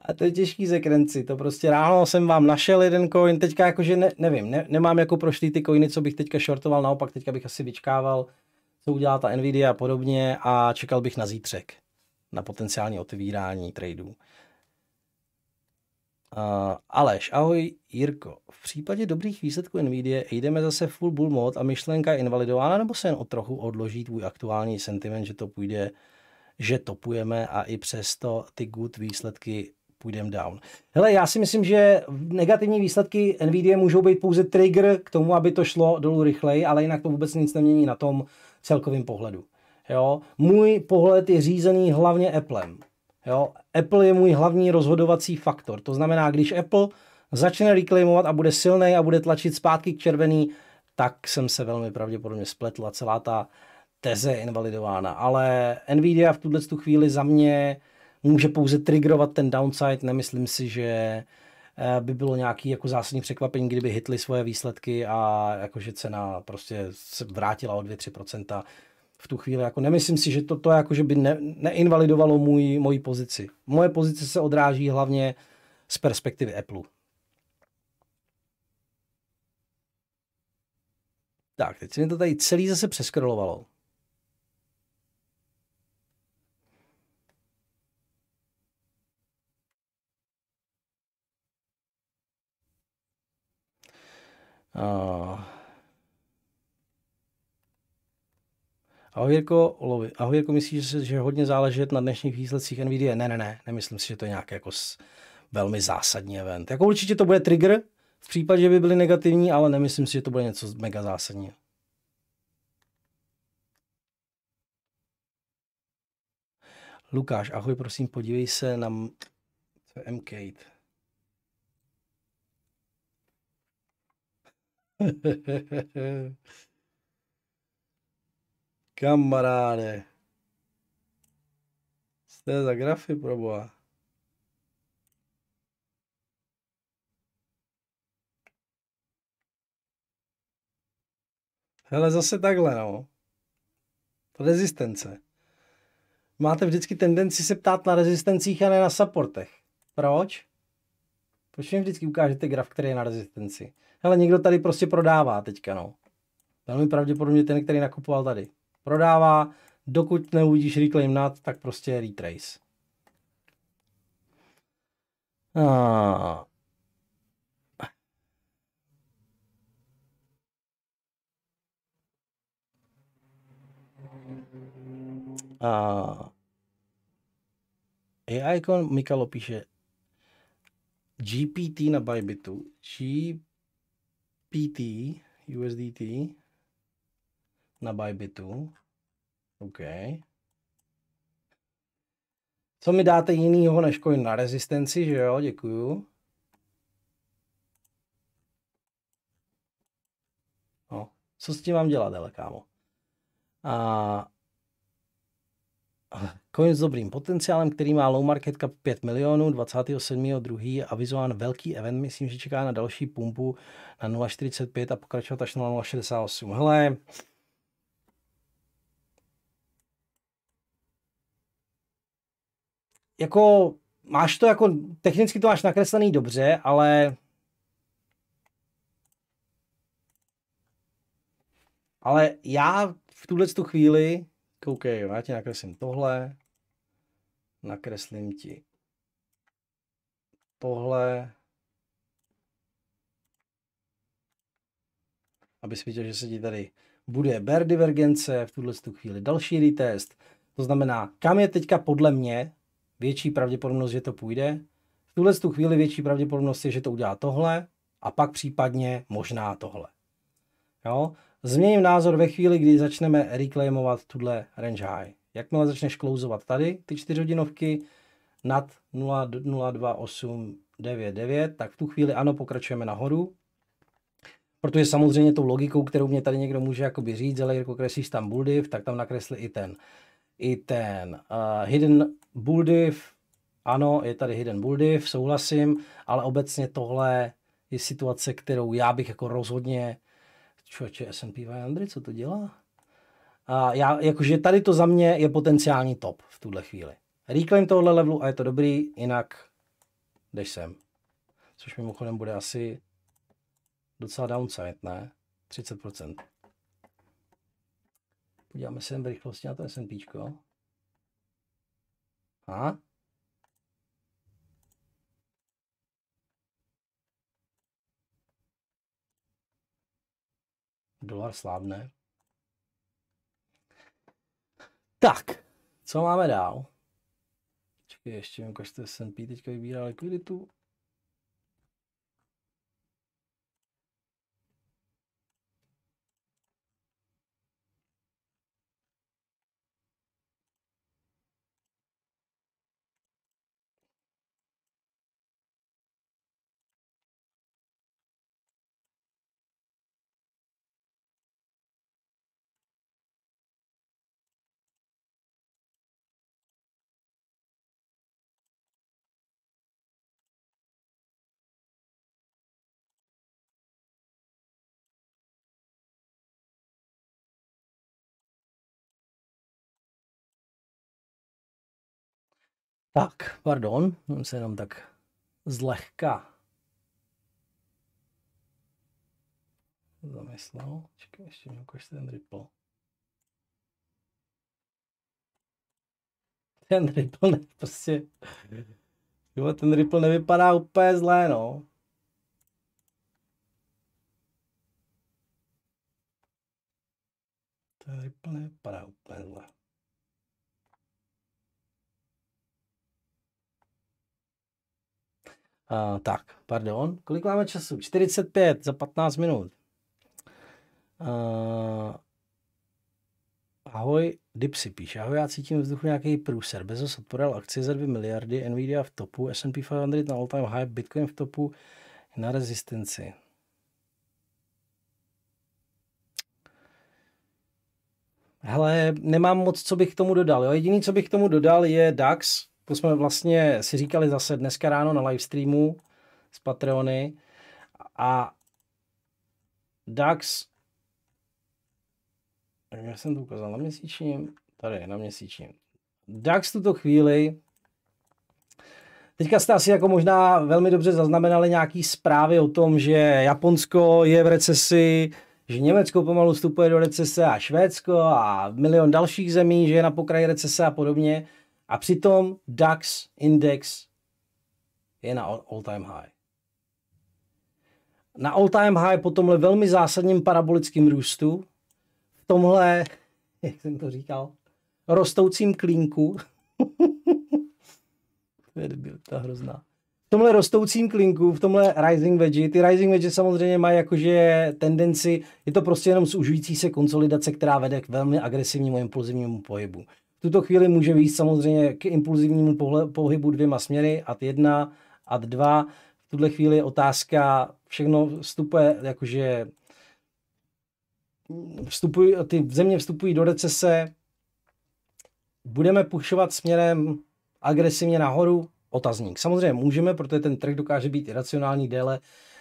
A to je těžký zekrenci, to prostě ráno jsem vám našel jeden coin, teďka jakože ne, nevím, ne, nemám jako prošlý ty coiny, co bych teďka shortoval, naopak teďka bych asi vyčkával, co udělá ta Nvidia a podobně a čekal bych na zítřek, na potenciální otevírání tradeů. Uh, Aleš, ahoj Jirko. V případě dobrých výsledků NVIDIA jdeme zase full bull mod a myšlenka je invalidována, nebo se jen o trochu odloží tvůj aktuální sentiment, že to půjde, že topujeme a i přesto ty good výsledky půjdeme down. Hele, já si myslím, že negativní výsledky NVIDIA můžou být pouze trigger k tomu, aby to šlo dolů rychleji, ale jinak to vůbec nic nemění na tom celkovém pohledu. Jo? Můj pohled je řízený hlavně Applem. Jo? Apple je můj hlavní rozhodovací faktor. To znamená, když Apple začne reklamovat a bude silný a bude tlačit zpátky k červený, tak jsem se velmi pravděpodobně spletla celá ta teze je invalidována. Ale Nvidia v tuhle tu chvíli za mě může pouze triggerovat ten downside. Nemyslím si, že eh, by bylo nějaký jako zásadní překvapení, kdyby hitly svoje výsledky a jakože cena prostě se vrátila o 2-3% v tu chvíli. Jako nemyslím si, že to to jako, že by ne, neinvalidovalo můj, moji pozici. Moje pozice se odráží hlavně z perspektivy Apple. Tak, teď se mi to tady celý zase přeskrolovalo. Uh. Ah. Ahoj Jirko, Olovi. Ahoj Jirko, myslíš, že, že hodně záležet na dnešních výsledcích NVIDIA? Ne, ne, ne, nemyslím si, že to je nějaký jako velmi zásadní event. Jako určitě to bude trigger v případě, že by byly negativní, ale nemyslím si, že to bude něco mega zásadního. Lukáš, ahoj, prosím, podívej se na MKate. Kamaráde. Jste za grafy, proboha. Hele, zase takhle, no. Rezistence. Máte vždycky tendenci se ptát na rezistencích a ne na supportech. Proč? Proč mi vždycky ukážete graf, který je na rezistenci? Hele, někdo tady prostě prodává teďka, no. Velmi pravděpodobně ten, který nakupoval tady prodává. Dokud neuvidíš reclaim nad, tak prostě retrace. A... A... AI-kon Mikalo píše GPT na Bybitu. GPT USDT na Bybitu. OK. Co mi dáte jinýho než coin na rezistenci, že jo? Děkuju. No, co s tím mám dělat, ale kámo? A... Coin s dobrým potenciálem, který má low market cap 5 milionů, 27.2. avizován velký event, myslím, že čeká na další pumpu na 0,45 a pokračovat až na 0,68. Hele, jako máš to jako, technicky to máš nakreslený dobře, ale ale já v tuhle tu chvíli, koukej, já ti nakreslím tohle, nakreslím ti tohle, abys viděl, že se ti tady bude bear divergence, v tuhle tu chvíli další retest, to znamená, kam je teďka podle mě větší pravděpodobnost, že to půjde. V tuhle tu chvíli větší pravděpodobnost je, že to udělá tohle a pak případně možná tohle. Jo? Změním názor ve chvíli, kdy začneme reclaimovat tuhle range high. Jakmile začneš klouzovat tady ty čtyřhodinovky nad 002899, tak v tu chvíli ano, pokračujeme nahoru, protože samozřejmě tou logikou, kterou mě tady někdo může jakoby říct, ale jako kreslíš tam Buldiv, tak tam nakresli i ten, i ten uh, hidden Buldiv, ano, je tady jeden Buldiv, souhlasím, ale obecně tohle je situace, kterou já bych jako rozhodně, člověče S&P 500, co to dělá? A já, jakože tady to za mě je potenciální top v tuhle chvíli. Reclaim tohle levelu a je to dobrý, jinak jdeš sem. Což mimochodem bude asi docela downside, ne? 30%. Podíváme se jen v rychlosti na to S&P. A? Dolar slábne. Tak, co máme dál? Čekaj, ještě vím, že S&P teďka vybírá likviditu. Tak, pardon, jsem se jenom tak zlehka zamyslel. Čekaj, ještě mi když ten ripple. Ten ripple ne, prostě... Jo, ten ripple nevypadá úplně zlé, no. Ten ripple nevypadá úplně zlé. Uh, tak, pardon. Kolik máme času? 45 za 15 minut. Uh, ahoj, Dipsy píše. Ahoj, já cítím v vzduchu nějaký průser. Bezos odporal akci za 2 miliardy, Nvidia v topu, S&P 500 na all time high, Bitcoin v topu, na rezistenci. Hele, nemám moc, co bych k tomu dodal. Jo. Jediný, co bych k tomu dodal, je DAX, to jsme vlastně si říkali zase dneska ráno na streamu s Patreony a DAX já jsem to ukázal na měsíčním, tady na měsíčním. DAX tuto chvíli Teďka jste asi jako možná velmi dobře zaznamenali nějaký zprávy o tom, že Japonsko je v recesi, že Německo pomalu vstupuje do recese a Švédsko a milion dalších zemí, že je na pokraji recese a podobně. A přitom DAX index je na all-time high. Na all-time high po tomhle velmi zásadním parabolickém růstu, v tomhle, jak jsem to říkal, rostoucím klínku, to je debil, ta hrozná. V tomhle rostoucím klinku, v tomhle Rising wedge, ty Rising wedge samozřejmě mají jakože tendenci, je to prostě jenom zužující se konsolidace, která vede k velmi agresivnímu impulzivnímu pohybu. V tuto chvíli může výjít samozřejmě k impulzivnímu pohybu dvěma směry, ad jedna, ad dva. V tuhle chvíli je otázka, všechno vstupuje, jakože vstupují, ty země vstupují do recese, budeme pušovat směrem agresivně nahoru, otazník. Samozřejmě můžeme, protože ten trh dokáže být iracionální déle,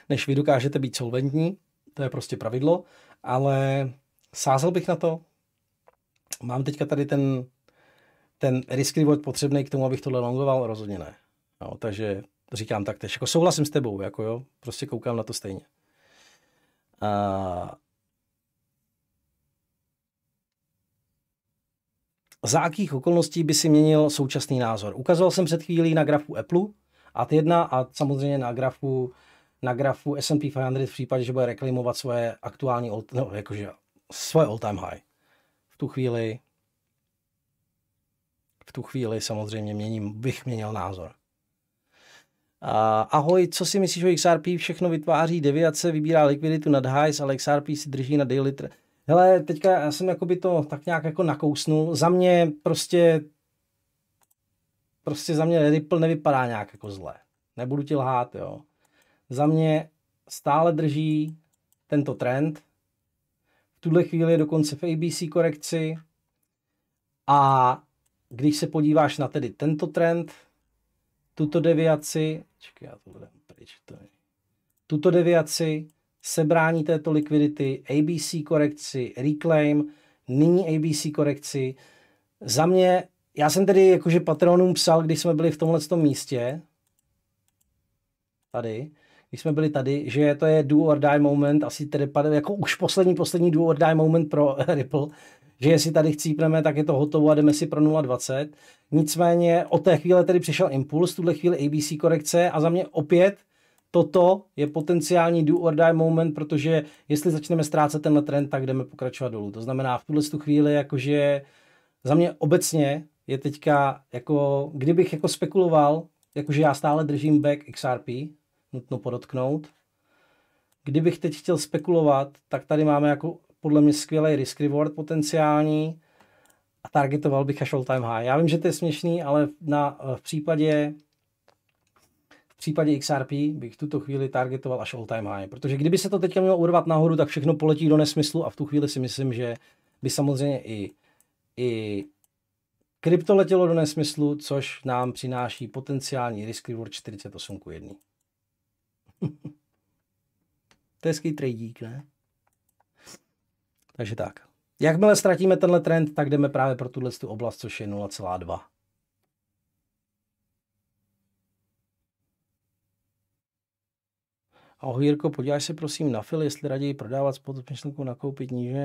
než vy dokážete být solventní, to je prostě pravidlo, ale sázel bych na to. Mám teďka tady ten ten risk reward potřebný k tomu, abych tohle longoval, rozhodně ne. Jo, takže říkám tak tež. Jako souhlasím s tebou, jako jo, prostě koukám na to stejně. A... Za jakých okolností by si měnil současný názor? Ukazoval jsem před chvílí na grafu Apple at jedna a samozřejmě na grafu na grafu S&P 500 v případě, že bude reklamovat svoje aktuální, old, no, jakože svoje all-time high. V tu chvíli v tu chvíli samozřejmě měním, bych měnil názor. Uh, ahoj, co si myslíš o XRP? Všechno vytváří deviace, vybírá likviditu nad highs, ale XRP si drží na daily tr- Hele, teďka já jsem jakoby to tak nějak jako nakousnul. Za mě prostě prostě za mě Ripple nevypadá nějak jako zle. Nebudu ti lhát, jo. Za mě stále drží tento trend. V tuhle chvíli je dokonce v ABC korekci a když se podíváš na tedy tento trend, tuto deviaci, čekaj, já to budem pryč, to je, tuto deviaci, sebrání této likvidity, ABC korekci, reclaim, nyní ABC korekci. Za mě, já jsem tedy jakože patronům psal, když jsme byli v tomhle místě, tady, když jsme byli tady, že to je do or die moment, asi tedy jako už poslední, poslední do or die moment pro Ripple, že jestli tady chcípneme, tak je to hotovo a jdeme si pro 0,20. Nicméně od té chvíle tedy přišel impuls, tuhle chvíli ABC korekce a za mě opět toto je potenciální do or die moment, protože jestli začneme ztrácet tenhle trend, tak jdeme pokračovat dolů. To znamená v tuhle chvíli, jakože za mě obecně je teďka, jako kdybych jako spekuloval, jakože já stále držím back XRP, nutno podotknout, kdybych teď chtěl spekulovat, tak tady máme jako podle mě skvělý risk reward potenciální a targetoval bych až all time high. Já vím, že to je směšný, ale na, eh, v případě v případě XRP bych tuto chvíli targetoval až all time high, protože kdyby se to teď mělo urvat nahoru, tak všechno poletí do nesmyslu a v tu chvíli si myslím, že by samozřejmě i, i krypto letělo do nesmyslu, což nám přináší potenciální risk reward 48 k 1. to je hezký tradík, ne? Takže tak. Jakmile ztratíme tenhle trend, tak jdeme právě pro tuhle tu oblast, což je 0,2. Ahoj Jirko, podíváš se prosím na Fil, jestli raději prodávat spod myšlenku nakoupit níže.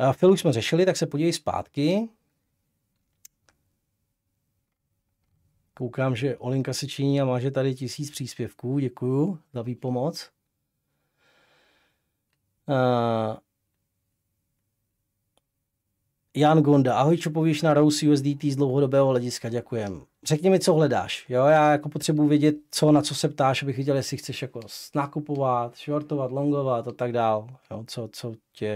Eh, Fil už jsme řešili, tak se podívej zpátky. Koukám, že Olinka se činí a má, že tady tisíc příspěvků. Děkuju za výpomoc. Uh, Jan Gonda, ahoj, co povíš na Rose USDT z dlouhodobého hlediska, děkujem. Řekni mi, co hledáš, jo, já jako potřebuji vědět, co, na co se ptáš, abych viděl, jestli chceš jako nakupovat, shortovat, longovat a tak dál, jo, co, co tě,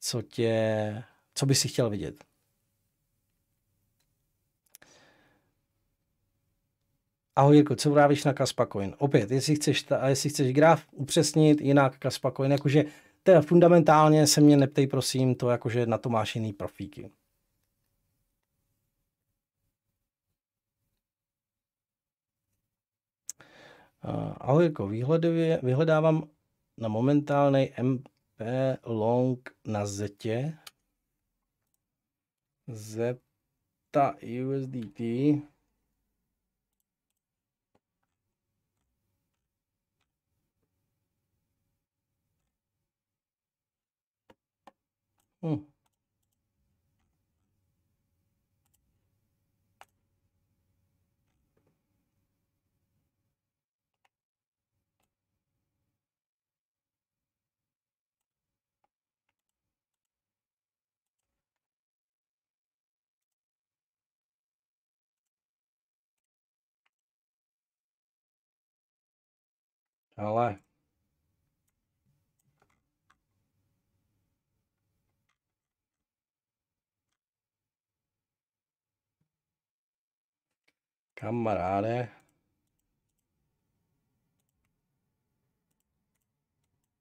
co tě, co bys si chtěl vidět. Ahoj Jirko, co vrávíš na Kaspa Coin? Opět, jestli chceš, ta, jestli chceš graf upřesnit, jinak Kaspa Coin, jakože Teda fundamentálně se mě neptej prosím to, jakože na to máš jiný profíky. Ale jako výhledově, vyhledávám na momentálnej MP long na zetě. Zeta USDT Hello. Mm. Kamaráde.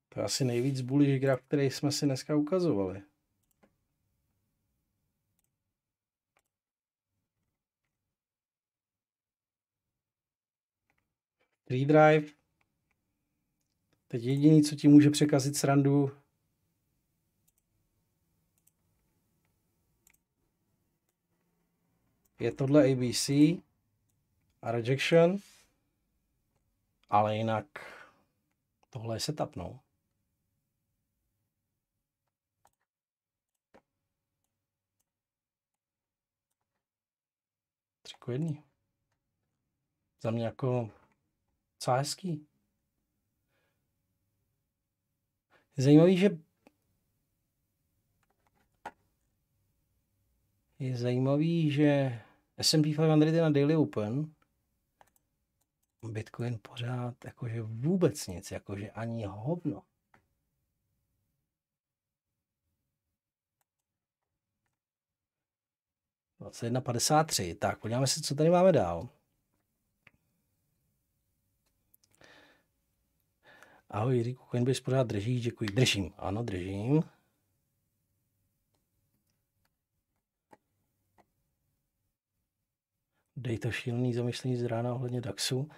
To je asi nejvíc bullish graf, který jsme si dneska ukazovali. Free drive. Teď jediný, co ti může překazit srandu, je tohle ABC a rejection. Ale jinak tohle je setup, no. Tři jedný. Za mě jako docela hezký. Zajímavý, že je zajímavý, že S&P 500 je na Daily Open, Bitcoin pořád jakože vůbec nic, jakože ani hovno. na 53. Tak, podíváme se, co tady máme dál. Ahoj Jiříku, Coinbase pořád držíš, děkuji. Držím, ano, držím. Dej to šílený zamyšlení z rána ohledně DAXu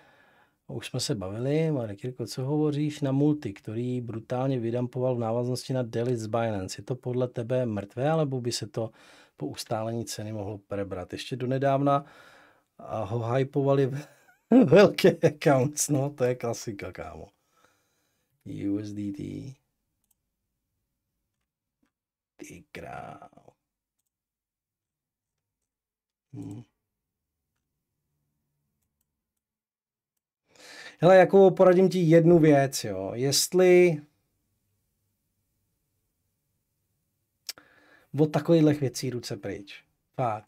už jsme se bavili, Marek Jirko, co hovoříš na multi, který brutálně vydampoval v návaznosti na Delit z Binance? Je to podle tebe mrtvé, alebo by se to po ustálení ceny mohlo prebrat? Ještě donedávna ho hypovali velké accounts, no to je klasika, kámo. USDT. Ty král. Hmm. Hele, jako poradím ti jednu věc, jo. Jestli od takových věcí ruce pryč. Fakt.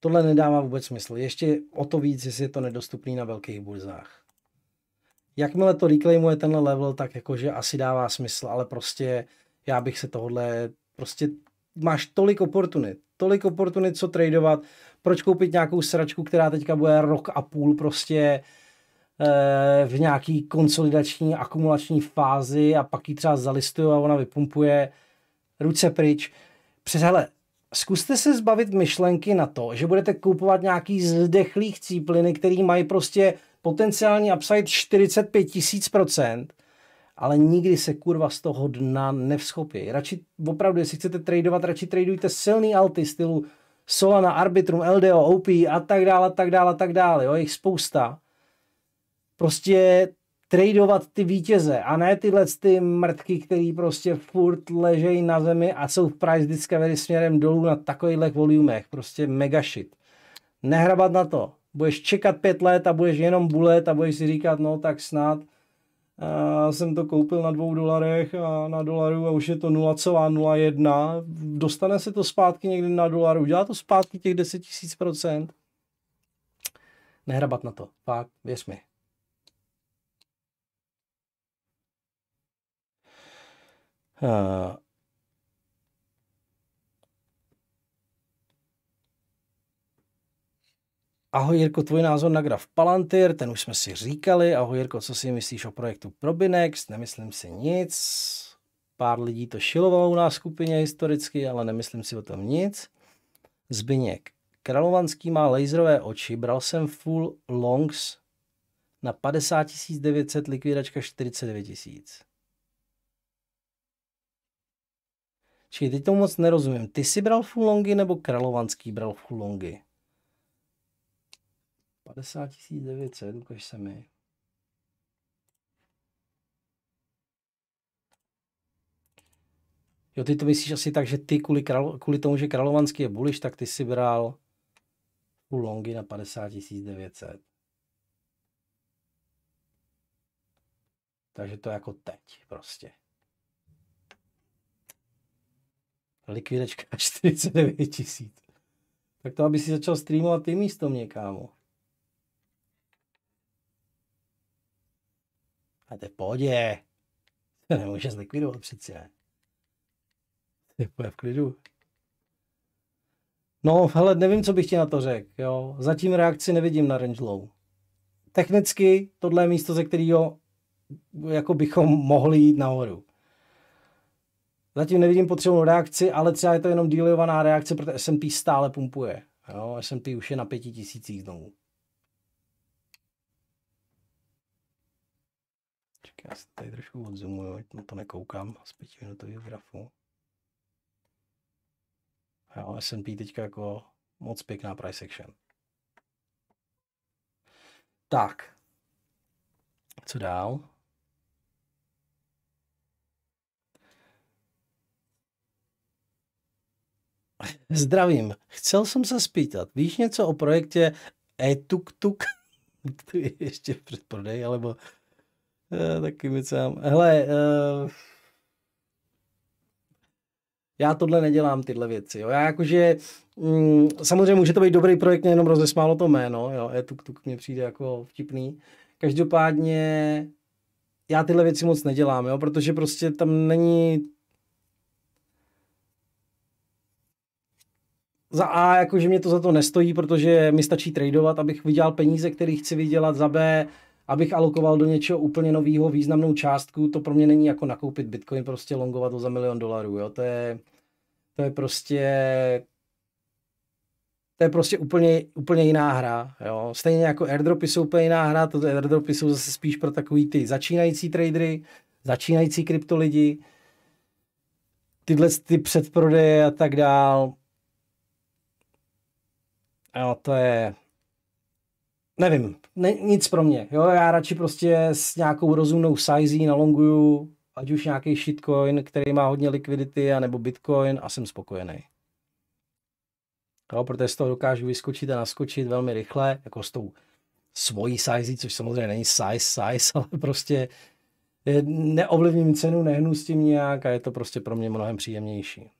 Tohle nedává vůbec smysl. Ještě o to víc, jestli je to nedostupný na velkých burzách. Jakmile to reclaimuje tenhle level, tak jakože asi dává smysl, ale prostě já bych se tohle, prostě máš tolik oportunit, tolik oportunit, co tradovat, proč koupit nějakou sračku, která teďka bude rok a půl prostě Eh, v nějaký konsolidační, akumulační fázi a pak ji třeba zalistuje a ona vypumpuje ruce pryč. Přes hele, zkuste se zbavit myšlenky na to, že budete kupovat nějaký zdechlý cípliny, který mají prostě potenciální upside 45 tisíc procent, ale nikdy se kurva z toho dna nevschopí. Radši, opravdu, jestli chcete tradovat, radši tradujte silný alty stylu Solana, Arbitrum, LDO, OP a tak dále, a tak dále, a tak dále. Jo, je jich spousta prostě tradovat ty vítěze a ne tyhle ty mrtky, který prostě furt ležejí na zemi a jsou v price discovery směrem dolů na takových volumech. Prostě mega shit. Nehrabat na to. Budeš čekat pět let a budeš jenom bulet a budeš si říkat, no tak snad a eh, jsem to koupil na dvou dolarech a na dolaru a už je to 0,01. Dostane se to zpátky někdy na dolaru, udělá to zpátky těch 10 000%. Nehrabat na to, fakt, věř mi. Eh, ahoj Jirko, tvůj názor na graf Palantir, ten už jsme si říkali. Ahoj Jirko, co si myslíš o projektu Probinex? Nemyslím si nic. Pár lidí to šilovalo na skupině historicky, ale nemyslím si o tom nic. Zbyněk. Kralovanský má laserové oči, bral jsem full longs na 50 900, likvidačka 49 000. Či teď to moc nerozumím. Ty jsi bral fulongy nebo Kralovanský bral fulongy? 50 900, ukaž se mi. Jo, ty to myslíš asi tak, že ty kvůli, kralo, kvůli tomu, že Kralovanský je buliš, tak ty si bral Longy na 50 900. Takže to je jako teď prostě. likvidačka 49 tisíc. Tak to, aby si začal streamovat ty místo mě, kámo. A to je v pohodě. To nemůže zlikvidovat přeci, ne? Je v klidu. No, hele, nevím, co bych ti na to řekl, jo. Zatím reakci nevidím na range low. Technicky tohle je místo, ze kterého jako bychom mohli jít nahoru. Zatím nevidím potřebnou reakci, ale třeba je to jenom dealovaná reakce, protože S&P stále pumpuje. Jo, S&P už je na pěti tisících znovu. Čekaj, já se tady trošku odzumuju, ať na to nekoukám z pětiminutového grafu. Jo, S&P teďka jako moc pěkná price action. Tak, co dál? Zdravím. Chcel jsem se spýtat, víš něco o projektě e-tuk-tuk? je ještě v předprodeji, alebo eh, taky mi sám. Hele, uh... já tohle nedělám, tyhle věci. Jo. Já jakože, mm, samozřejmě může to být dobrý projekt, jenom rozesmálo to jméno, jo, e-tuk-tuk mě přijde jako vtipný. Každopádně já tyhle věci moc nedělám, jo, protože prostě tam není za A, jakože mě to za to nestojí, protože mi stačí tradovat, abych vydělal peníze, které chci vydělat, za B, abych alokoval do něčeho úplně nového významnou částku, to pro mě není jako nakoupit bitcoin, prostě longovat ho za milion dolarů, jo, to je, to je prostě to je prostě úplně, úplně jiná hra. Jo. Stejně jako airdropy jsou úplně jiná hra, to airdropy jsou zase spíš pro takový ty začínající tradery, začínající kryptolidi, tyhle ty předprodeje a tak dál jo, to je, nevím, ne, nic pro mě, jo, já radši prostě s nějakou rozumnou sizí nalonguju, ať už nějaký shitcoin, který má hodně likvidity, anebo bitcoin a jsem spokojený. Jo, protože z toho dokážu vyskočit a naskočit velmi rychle, jako s tou svojí sizí, což samozřejmě není size, size, ale prostě neovlivním cenu, nehnu s tím nějak a je to prostě pro mě mnohem příjemnější.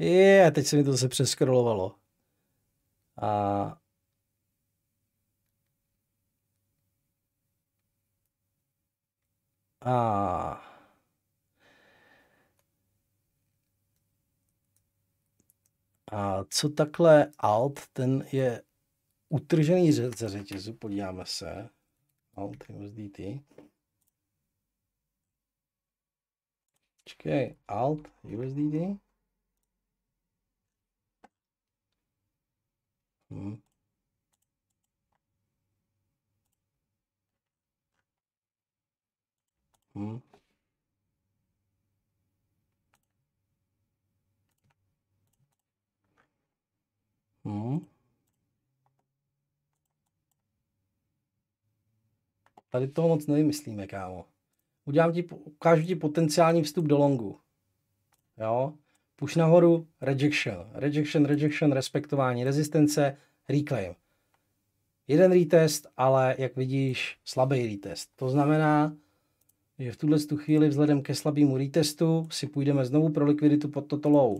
Je, teď se mi to zase přeskrolovalo. A A A co takhle alt, ten je utržený ze řetězu, podíváme se. Alt minus dt. Čekej, alt USDT. Hm. Hm. Hm. Tady toho moc nevymyslíme, kámo. Udělám ti, ukážu ti potenciální vstup do longu. Jo? push nahoru, rejection, rejection, rejection, respektování, rezistence, reclaim. Jeden retest, ale jak vidíš, slabý retest. To znamená, že v tuhle tu chvíli vzhledem ke slabému retestu si půjdeme znovu pro likviditu pod toto low.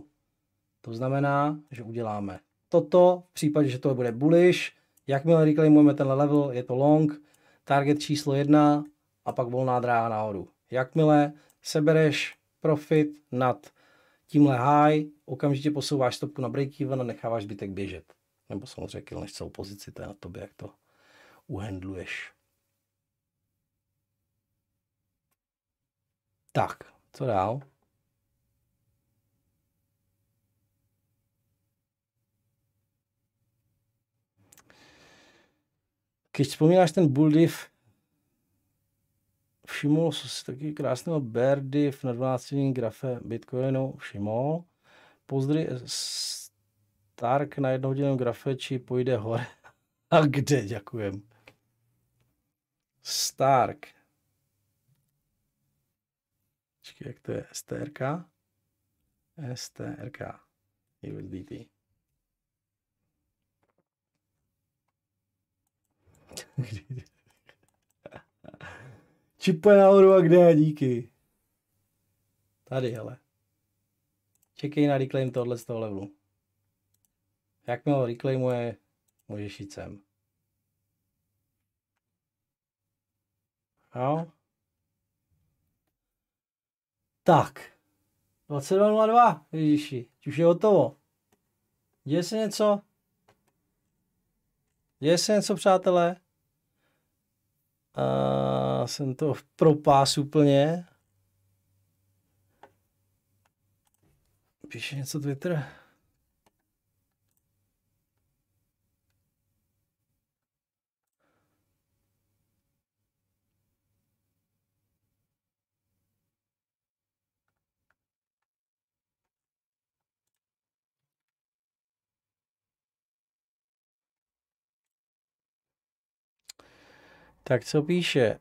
To znamená, že uděláme toto, v případě, že to bude bullish, jakmile reclaimujeme tenhle level, je to long, target číslo jedna a pak volná dráha nahoru. Jakmile sebereš profit nad tímhle high, okamžitě posouváš stopku na break-even a necháváš zbytek běžet. Nebo samozřejmě kill, než celou pozici, to je na tobě, jak to uhendluješ. Tak, co dál? Když vzpomínáš ten bull div, všiml jsem si taky krásného Berdy v na 12 grafe Bitcoinu, všiml. Pozdry Stark na jednohodinném grafe, či půjde hore. A kde, děkujem. Stark. Počkej, jak to je? STRK? STRK. USDT. Čipuje nahoru a kde, díky. Tady, hele. Čekej na reclaim tohle z toho levelu. Jakmile ho reclaimuje, můžeš jít sem. Jo? Tak. 22.02, ježiši. Už je hotovo. Děje se něco? Děje se něco, přátelé? a jsem to v propás úplně. Píše něco Twitter? Tak co píše?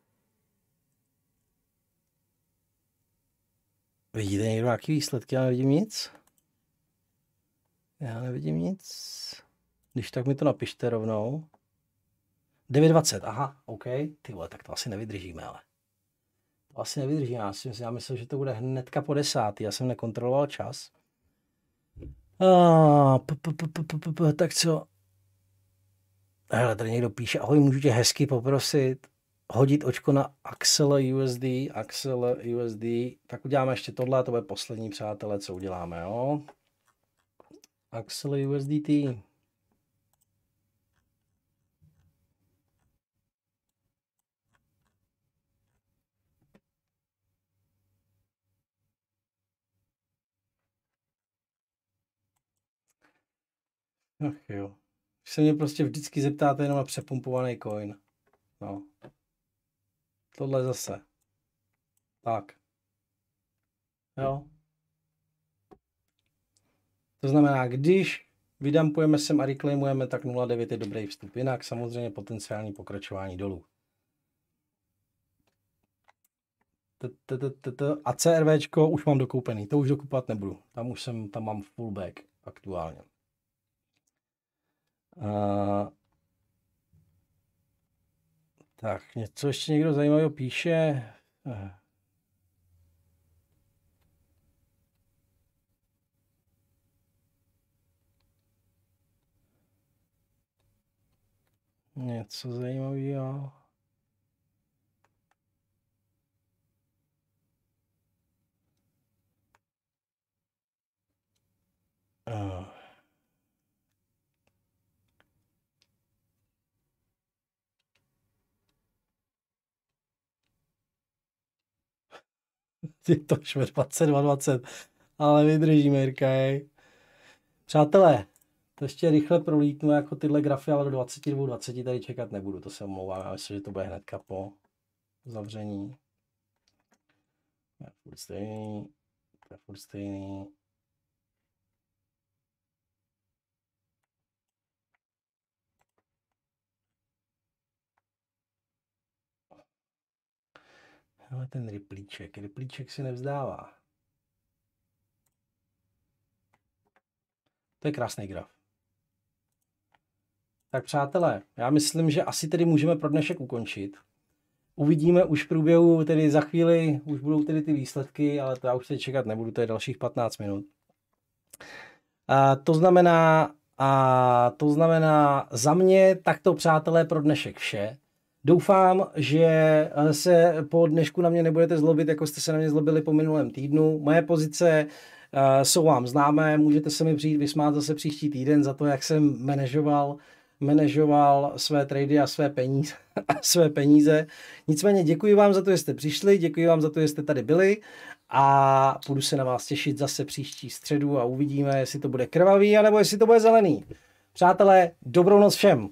Vidíte někdo nějaký výsledky? Já nevidím nic. Já nevidím nic. Když tak mi to napište rovnou. 9.20, aha, OK. Ty vole, tak to asi nevydržíme, ale. To asi nevydržíme. já, si myslím, já myslel, že to bude hnedka po desátý, já jsem nekontroloval čas. p p p p, p, p, tak co, hele, tady někdo píše, ahoj, můžu tě hezky poprosit hodit očko na Axel USD, Axel USD, tak uděláme ještě tohle, to bude poslední, přátelé, co uděláme, jo? Axel USDT. Ach jo že se mě prostě vždycky zeptáte jenom na přepumpovaný coin. No. Tohle zase. Tak. Jo. To znamená, když vydampujeme sem a reclaimujeme, tak 0,9 je dobrý vstup. Jinak samozřejmě potenciální pokračování dolů. A CRVčko už mám dokoupený, to už dokupat nebudu. Tam už jsem, tam mám fullback aktuálně. A... Tak, něco ještě někdo zajímavého píše. Eh. Něco zajímavého. Uh. je to už ve 20. Ale vydržíme, Jirka, jej. Přátelé, to ještě rychle prolítnu jako tyhle grafy, ale do 22, 20 tady čekat nebudu, to se omlouvám. Já myslím, že to bude hnedka po zavření. To je furt stejný, to je furt stejný. Ale ten ryplíček, ryplíček si nevzdává. To je krásný graf. Tak přátelé, já myslím, že asi tedy můžeme pro dnešek ukončit. Uvidíme už v průběhu, tedy za chvíli, už budou tedy ty výsledky, ale to já už se čekat nebudu, to je dalších 15 minut. A to znamená, a to znamená za mě takto přátelé pro dnešek vše. Doufám, že eh, se po dnešku na mě nebudete zlobit, jako jste se na mě zlobili po minulém týdnu. Moje pozice eh, jsou vám známé, můžete se mi přijít vysmát zase příští týden za to, jak jsem manažoval manažoval své trady a své peníze. A své peníze. Nicméně děkuji vám za to, že jste přišli, děkuji vám za to, že jste tady byli a budu se na vás těšit zase příští středu a uvidíme, jestli to bude krvavý, anebo jestli to bude zelený. Přátelé, dobrou noc všem!